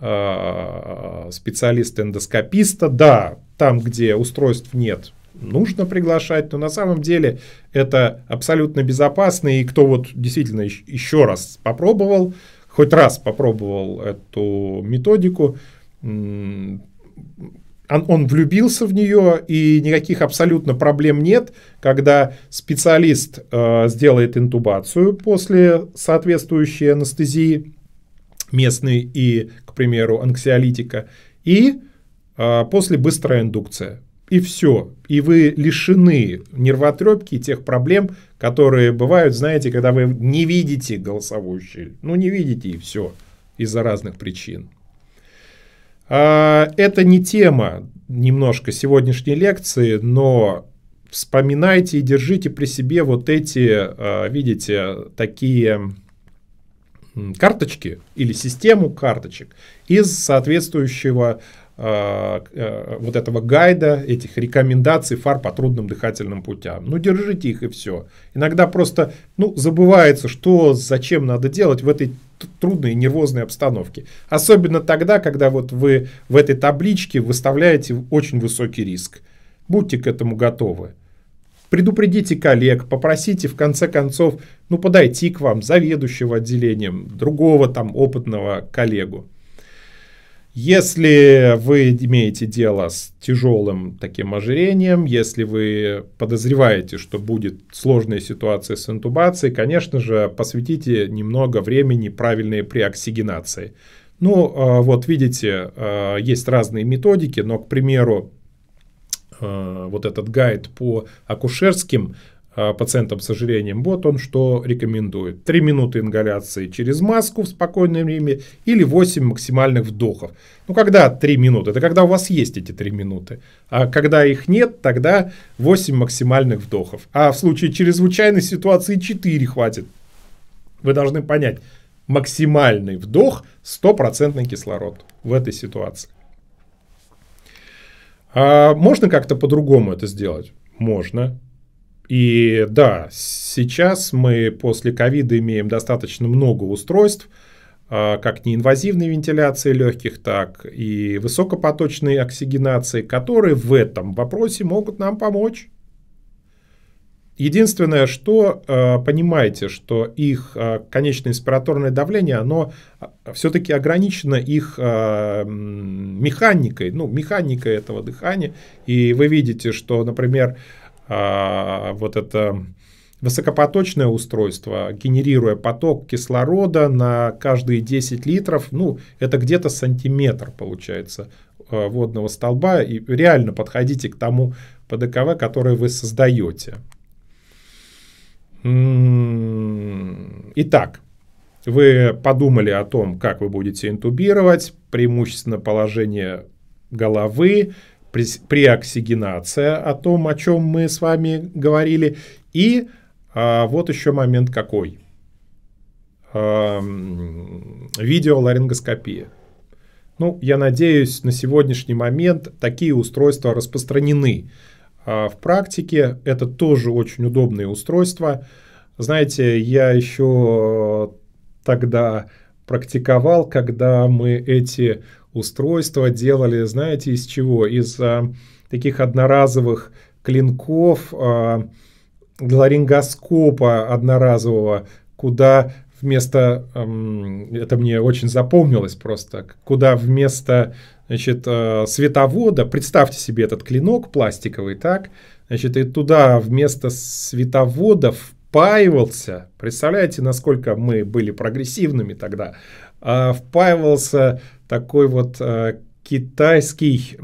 [SPEAKER 1] а, специалиста-эндоскописта. Да, там, где устройств нет, нужно приглашать, но на самом деле это абсолютно безопасно, и кто вот действительно еще раз попробовал, хоть раз попробовал эту методику, он, он влюбился в нее, и никаких абсолютно проблем нет, когда специалист э, сделает интубацию после соответствующей анестезии местной и, к примеру, анксиолитика, и а, после быстрая индукция. И все. И вы лишены нервотрепки и тех проблем, которые бывают, знаете, когда вы не видите голосовую щель. Ну, не видите и все из-за разных причин. А, это не тема немножко сегодняшней лекции, но вспоминайте и держите при себе вот эти, а, видите, такие карточки или систему карточек из соответствующего Э, вот этого гайда, этих рекомендаций фар по трудным дыхательным путям. Ну, держите их и все. Иногда просто, ну, забывается, что, зачем надо делать в этой трудной и нервозной обстановке. Особенно тогда, когда вот вы в этой табличке выставляете очень высокий риск. Будьте к этому готовы. Предупредите коллег, попросите в конце концов, ну, подойти к вам заведующего отделением, другого там опытного коллегу. Если вы имеете дело с тяжелым таким ожирением, если вы подозреваете, что будет сложная ситуация с интубацией, конечно же, посвятите немного времени правильной преоксигенации. Ну, а, вот видите, а, есть разные методики, но, к примеру, а, вот этот гайд по акушерским а, пациентам с ожирением, вот он что рекомендует. 3 минуты ингаляции через маску в спокойное время или 8 максимальных вдохов. Ну, когда 3 минуты? Это когда у вас есть эти 3 минуты. А когда их нет, тогда 8 максимальных вдохов. А в случае чрезвычайной ситуации 4 хватит. Вы должны понять, максимальный вдох, стопроцентный кислород в этой ситуации. А можно как-то по-другому это сделать? Можно. И да, сейчас мы после ковида имеем достаточно много устройств, а, как неинвазивной вентиляции легких, так и высокопоточной оксигенации, которые в этом вопросе могут нам помочь. Единственное, что а, понимаете, что их а, конечное инспираторное давление, оно все-таки ограничено их механикой, ну, механикой этого дыхания. И вы видите, что, например, а, вот это высокопоточное устройство, генерируя поток кислорода на каждые 10 литров, ну, это где-то сантиметр получается а, водного столба, и реально подходите к тому ПДКВ, который вы создаете. М-м-м. Итак, вы подумали о том, как вы будете интубировать, преимущественно положение головы, преоксигенация, о том, о чем мы с вами говорили. И а, вот еще момент какой. А, видеоларингоскопия. Ну, я надеюсь, на сегодняшний момент такие устройства распространены. А в практике это тоже очень удобные устройства. Знаете, я еще тогда практиковал, когда мы эти устройства делали, знаете, из чего? Из а, таких одноразовых клинков, а, гларингоскопа одноразового, куда вместо, это мне очень запомнилось просто, куда вместо значит, а, световода, представьте себе этот клинок пластиковый, так, значит, и туда вместо световода впаивался, представляете, насколько мы были прогрессивными тогда, а, впаивался такой вот э, китайский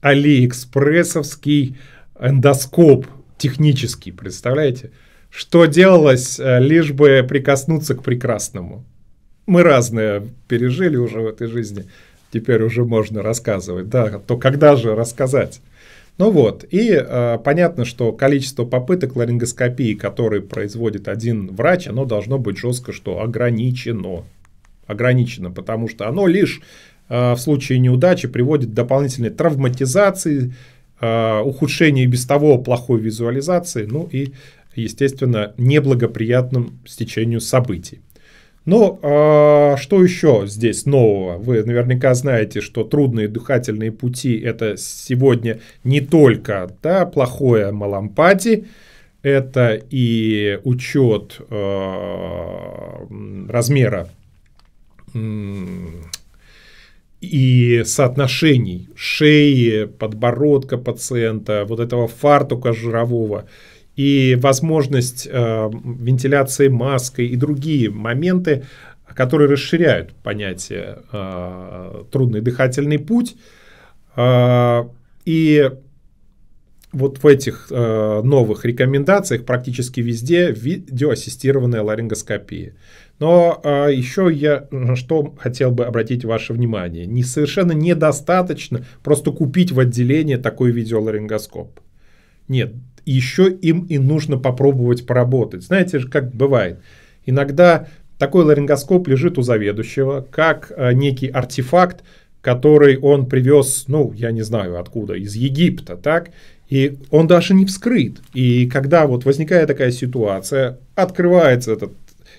[SPEAKER 1] алиэкспрессовский эндоскоп технический, представляете? Что делалось, э, лишь бы прикоснуться к прекрасному. Мы разные пережили уже в этой жизни, теперь уже можно рассказывать, да, то когда же рассказать? Ну вот, и э, понятно, что количество попыток ларингоскопии, которые производит один врач, оно должно быть жестко, что ограничено ограничено, потому что оно лишь э, в случае неудачи приводит к дополнительной травматизации, э, ухудшению без того плохой визуализации, ну и, естественно, неблагоприятным стечению событий. Но а что еще здесь нового? Вы наверняка знаете, что трудные дыхательные пути – это сегодня не только да, плохое малампати, это и учет э, размера и соотношений шеи, подбородка пациента, вот этого фартука жирового и возможность э, вентиляции маской и другие моменты, которые расширяют понятие э, трудный дыхательный путь. Э, и вот в этих э, новых рекомендациях практически везде видеоассистированная ларингоскопия. Но а, еще я что хотел бы обратить ваше внимание. Не, совершенно недостаточно просто купить в отделение такой видеоларингоскоп. Нет, еще им и нужно попробовать поработать. Знаете же, как бывает. Иногда такой ларингоскоп лежит у заведующего, как а, некий артефакт, который он привез, ну, я не знаю откуда, из Египта, так? И он даже не вскрыт. И когда вот возникает такая ситуация, открывается этот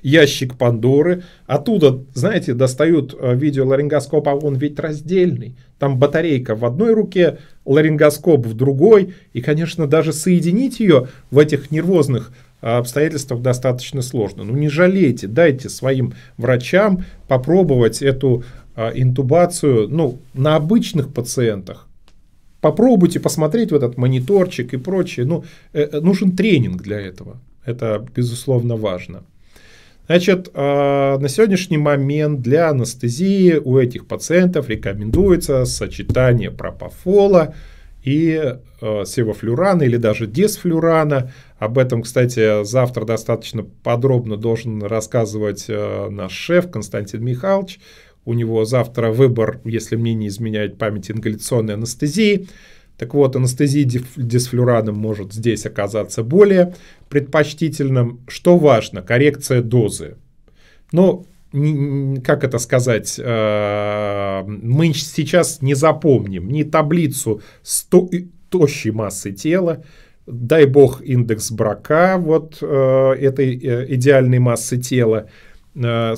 [SPEAKER 1] ящик Пандоры. Оттуда, знаете, достают э, видео видеоларингоскоп, а он ведь раздельный. Там батарейка в одной руке, ларингоскоп в другой. И, конечно, даже соединить ее в этих нервозных э, обстоятельствах достаточно сложно. Ну, не жалейте, дайте своим врачам попробовать эту э, интубацию ну, на обычных пациентах. Попробуйте посмотреть в этот мониторчик и прочее. Ну, э, нужен тренинг для этого. Это, безусловно, важно. Значит, а, на сегодняшний момент для анестезии у этих пациентов рекомендуется сочетание пропофола и а, севофлюрана или даже десфлюрана. Об этом, кстати, завтра достаточно подробно должен рассказывать а, наш шеф Константин Михайлович. У него завтра выбор, если мне не изменяет память, ингаляционной анестезии – так вот, анестезия дисфлюрадом может здесь оказаться более предпочтительным. Что важно? Коррекция дозы. Но как это сказать, э, мы сейчас не запомним ни таблицу с тощей массы тела, дай бог индекс брака вот э, этой э, идеальной массы тела,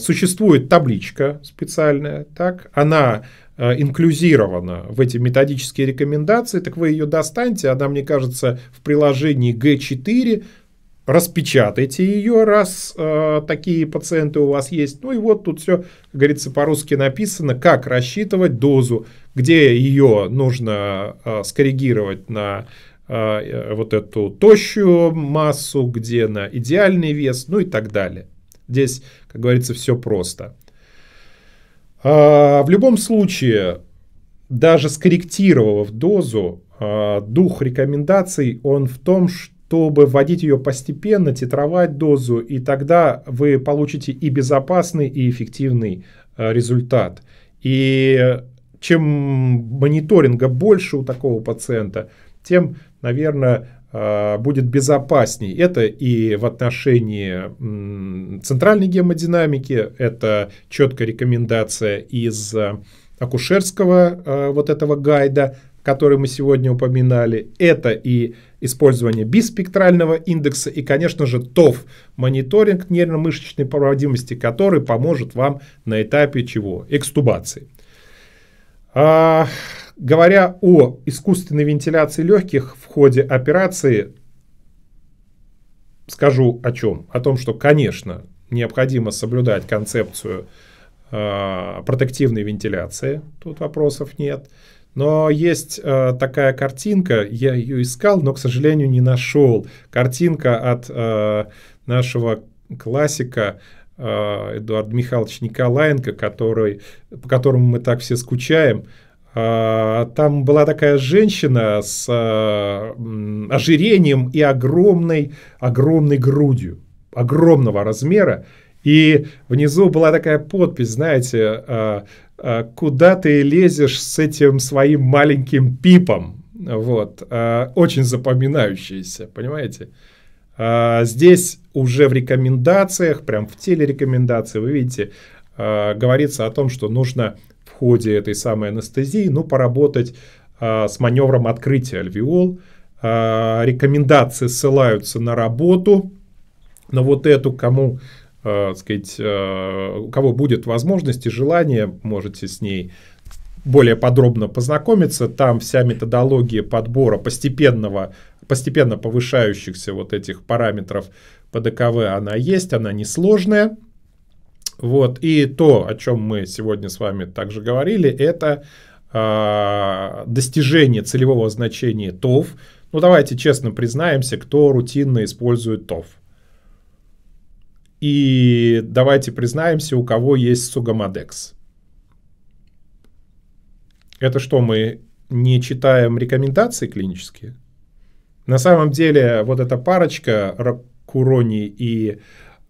[SPEAKER 1] существует табличка специальная, так, она Э, инклюзирована в эти методические рекомендации, так вы ее достаньте, она, мне кажется, в приложении G4, распечатайте ее, раз э, такие пациенты у вас есть. Ну и вот тут все, как говорится, по-русски написано, как рассчитывать дозу, где ее нужно э, скоррегировать на э, э, вот эту тощую массу, где на идеальный вес, ну и так далее. Здесь, как говорится, все просто. А, в любом случае, даже скорректировав дозу, а, дух рекомендаций, он в том, чтобы вводить ее постепенно, титровать дозу, и тогда вы получите и безопасный, и эффективный а, результат. И чем мониторинга больше у такого пациента, тем, наверное, Э, будет безопасней. Это и в отношении центральной гемодинамики, это четкая рекомендация из э, акушерского э, вот этого гайда, который мы сегодня упоминали, это и использование биспектрального индекса и, конечно же, ТОВ, мониторинг нервно-мышечной проводимости, который поможет вам на этапе чего? Экстубации. А, говоря о искусственной вентиляции легких в ходе операции, скажу о чем? О том, что, конечно, необходимо соблюдать концепцию э, протективной вентиляции. Тут вопросов нет. Но есть э, такая картинка, я ее искал, но, к сожалению, не нашел. Картинка от э, нашего классика Э, Эдуард Михайлович Николаенко, который, по которому мы так все скучаем. А, там была такая женщина с э, ожирением и огромной, огромной грудью, огромного размера. И внизу была такая подпись, знаете, э, «Куда ты лезешь с этим своим маленьким пипом?» Вот, очень запоминающаяся, понимаете? А, здесь уже в рекомендациях, прям в теле рекомендации, вы видите, а, говорится о том, что нужно в ходе этой самой анестезии, ну, поработать а, с маневром открытия альвеол. Рекомендации ссылаются на работу, но вот эту, кому, так сказать, у кого будет возможность и желание, можете с ней более подробно познакомиться. Там вся методология подбора постепенного постепенно повышающихся вот этих параметров ПДКВ она есть, она несложная. Вот. И то, о чем мы сегодня с вами также говорили, это э, достижение целевого значения ТОВ. Ну, давайте честно признаемся, кто рутинно использует ТОВ. И давайте признаемся, у кого есть Сугамадекс. Это что, мы не читаем рекомендации клинические? На самом деле, вот эта парочка Ракурони и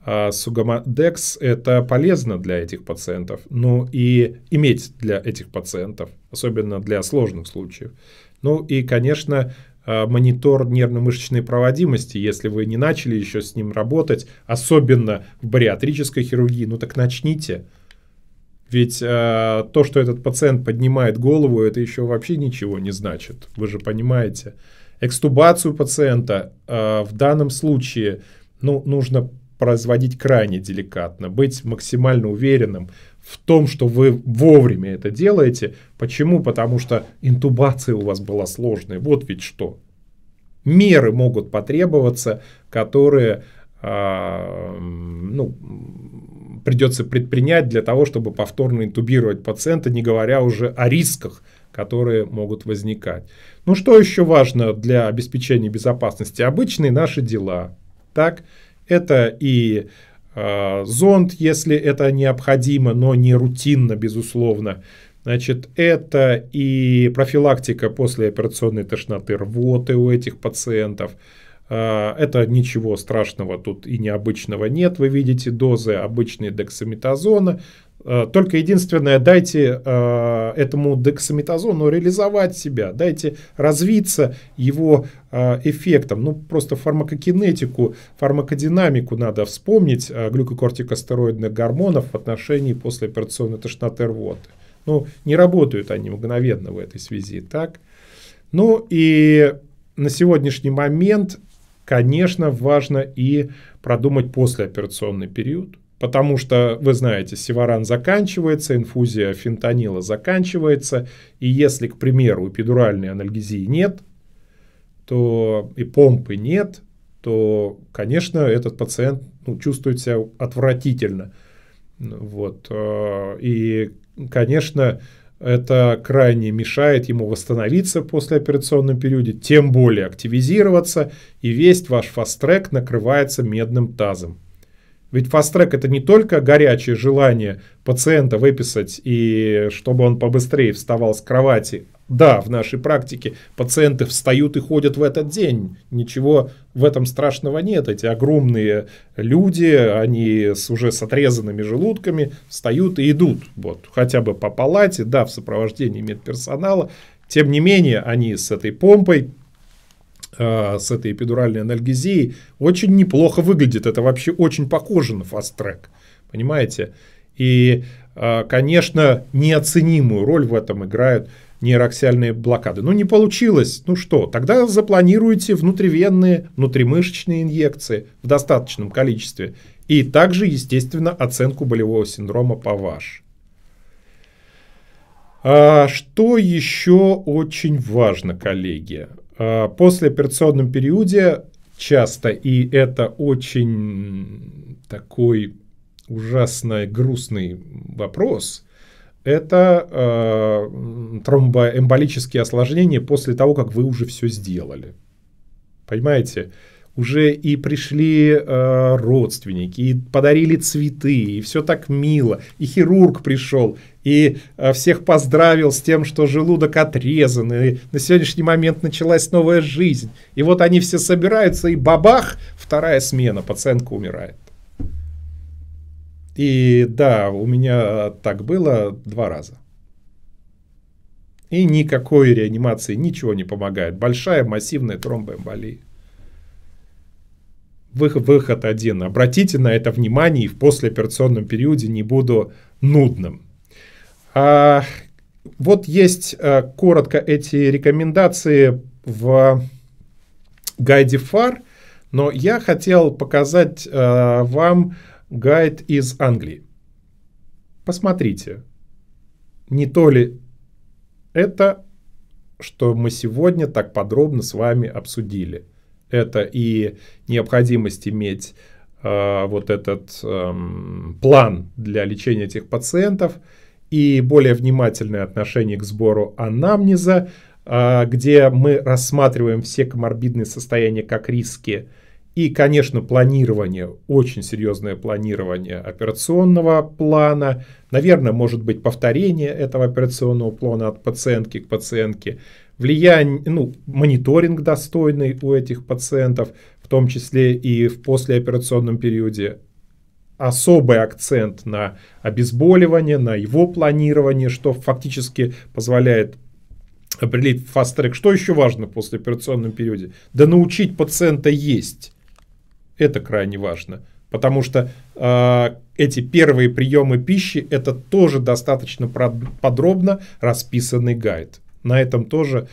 [SPEAKER 1] а, Сугамадекс – это полезно для этих пациентов, ну и иметь для этих пациентов, особенно для сложных случаев. Ну и, конечно, а, монитор нервно-мышечной проводимости, если вы не начали еще с ним работать, особенно в бариатрической хирургии, ну так начните. Ведь э, то, что этот пациент поднимает голову, это еще вообще ничего не значит. Вы же понимаете экстубацию пациента э, в данном случае ну, нужно производить крайне деликатно, быть максимально уверенным в том, что вы вовремя это делаете. Почему? Потому что интубация у вас была сложной. Вот ведь что. Меры могут потребоваться, которые э, ну, придется предпринять для того, чтобы повторно интубировать пациента, не говоря уже о рисках, которые могут возникать. Ну что еще важно для обеспечения безопасности? Обычные наши дела. Так, это и э, зонд, если это необходимо, но не рутинно, безусловно. Значит, это и профилактика послеоперационной тошноты, рвоты у этих пациентов. А, это ничего страшного тут и необычного нет. Вы видите дозы обычной дексаметазона, Э, только единственное, дайте э, этому дексаметазону реализовать себя, дайте развиться его э, эффектом. Ну, просто фармакокинетику, фармакодинамику надо вспомнить э, глюкокортикостероидных гормонов в отношении послеоперационной тошноты рвоты. Ну, не работают они мгновенно в этой связи, так? Ну, и на сегодняшний момент, конечно, важно и продумать послеоперационный период – Потому что, вы знаете, севаран заканчивается, инфузия фентанила заканчивается, и если, к примеру, эпидуральной анальгезии нет, то и помпы нет, то, конечно, этот пациент ну, чувствует себя отвратительно. Вот. Э, и, конечно, это крайне мешает ему восстановиться после операционном периоде, тем более активизироваться, и весь ваш фаст-трек накрывается медным тазом. Ведь фаст-трек это не только горячее желание пациента выписать и чтобы он побыстрее вставал с кровати. Да, в нашей практике пациенты встают и ходят в этот день. Ничего в этом страшного нет. Эти огромные люди, они с уже с отрезанными желудками встают и идут. Вот, хотя бы по палате, да, в сопровождении медперсонала. Тем не менее, они с этой помпой Э, с этой эпидуральной анальгезией очень неплохо выглядит. Это вообще очень похоже на фаст-трек. Понимаете? И, э, конечно, неоценимую роль в этом играют нейроксиальные блокады. Ну, не получилось. Ну что, тогда запланируйте внутривенные, внутримышечные инъекции в достаточном количестве. И также, естественно, оценку болевого синдрома по ВАШ. А что еще очень важно, коллеги? А, послеоперационном периоде часто, и это очень такой ужасно грустный вопрос, это э, тромбоэмболические осложнения после того, как вы уже все сделали. Понимаете? уже и пришли э, родственники, и подарили цветы, и все так мило, и хирург пришел, и э, всех поздравил с тем, что желудок отрезан, и на сегодняшний момент началась новая жизнь. И вот они все собираются, и бабах, вторая смена, пациентка умирает. И да, у меня так было два раза. И никакой реанимации ничего не помогает. Большая массивная тромбоэмболия выход, выход один. Обратите на это внимание, и в послеоперационном периоде не буду нудным. А, вот есть а, коротко эти рекомендации в гайде ФАР, но я хотел показать а, вам гайд из Англии. Посмотрите, не то ли это, что мы сегодня так подробно с вами обсудили – это и необходимость иметь э, вот этот э, план для лечения этих пациентов, и более внимательное отношение к сбору анамнеза, э, где мы рассматриваем все коморбидные состояния как риски, и, конечно, планирование, очень серьезное планирование операционного плана. Наверное, может быть повторение этого операционного плана от пациентки к пациентке влияние, ну, мониторинг достойный у этих пациентов, в том числе и в послеоперационном периоде, особый акцент на обезболивание, на его планирование, что фактически позволяет определить фаст-трек. Что еще важно в послеоперационном периоде? Да научить пациента есть. Это крайне важно. Потому что э, эти первые приемы пищи это тоже достаточно подробно расписанный гайд на этом тоже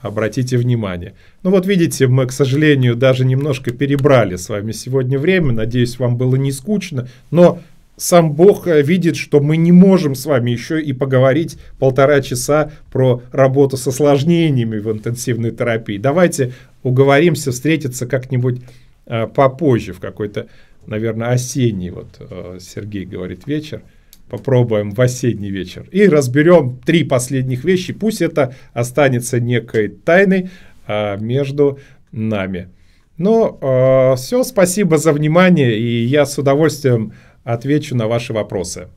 [SPEAKER 1] обратите внимание. Ну вот видите, мы, к сожалению, даже немножко перебрали с вами сегодня время. Надеюсь, вам было не скучно, но сам Бог э, видит, что мы не можем с вами еще и поговорить полтора часа про работу с осложнениями в интенсивной терапии. Давайте уговоримся встретиться как-нибудь э, попозже, в какой-то, наверное, осенний, вот э, Сергей говорит, вечер попробуем в осенний вечер. И разберем три последних вещи. Пусть это останется некой тайной а, между нами. Ну, э, а, все, спасибо за внимание, и я с удовольствием отвечу на ваши вопросы.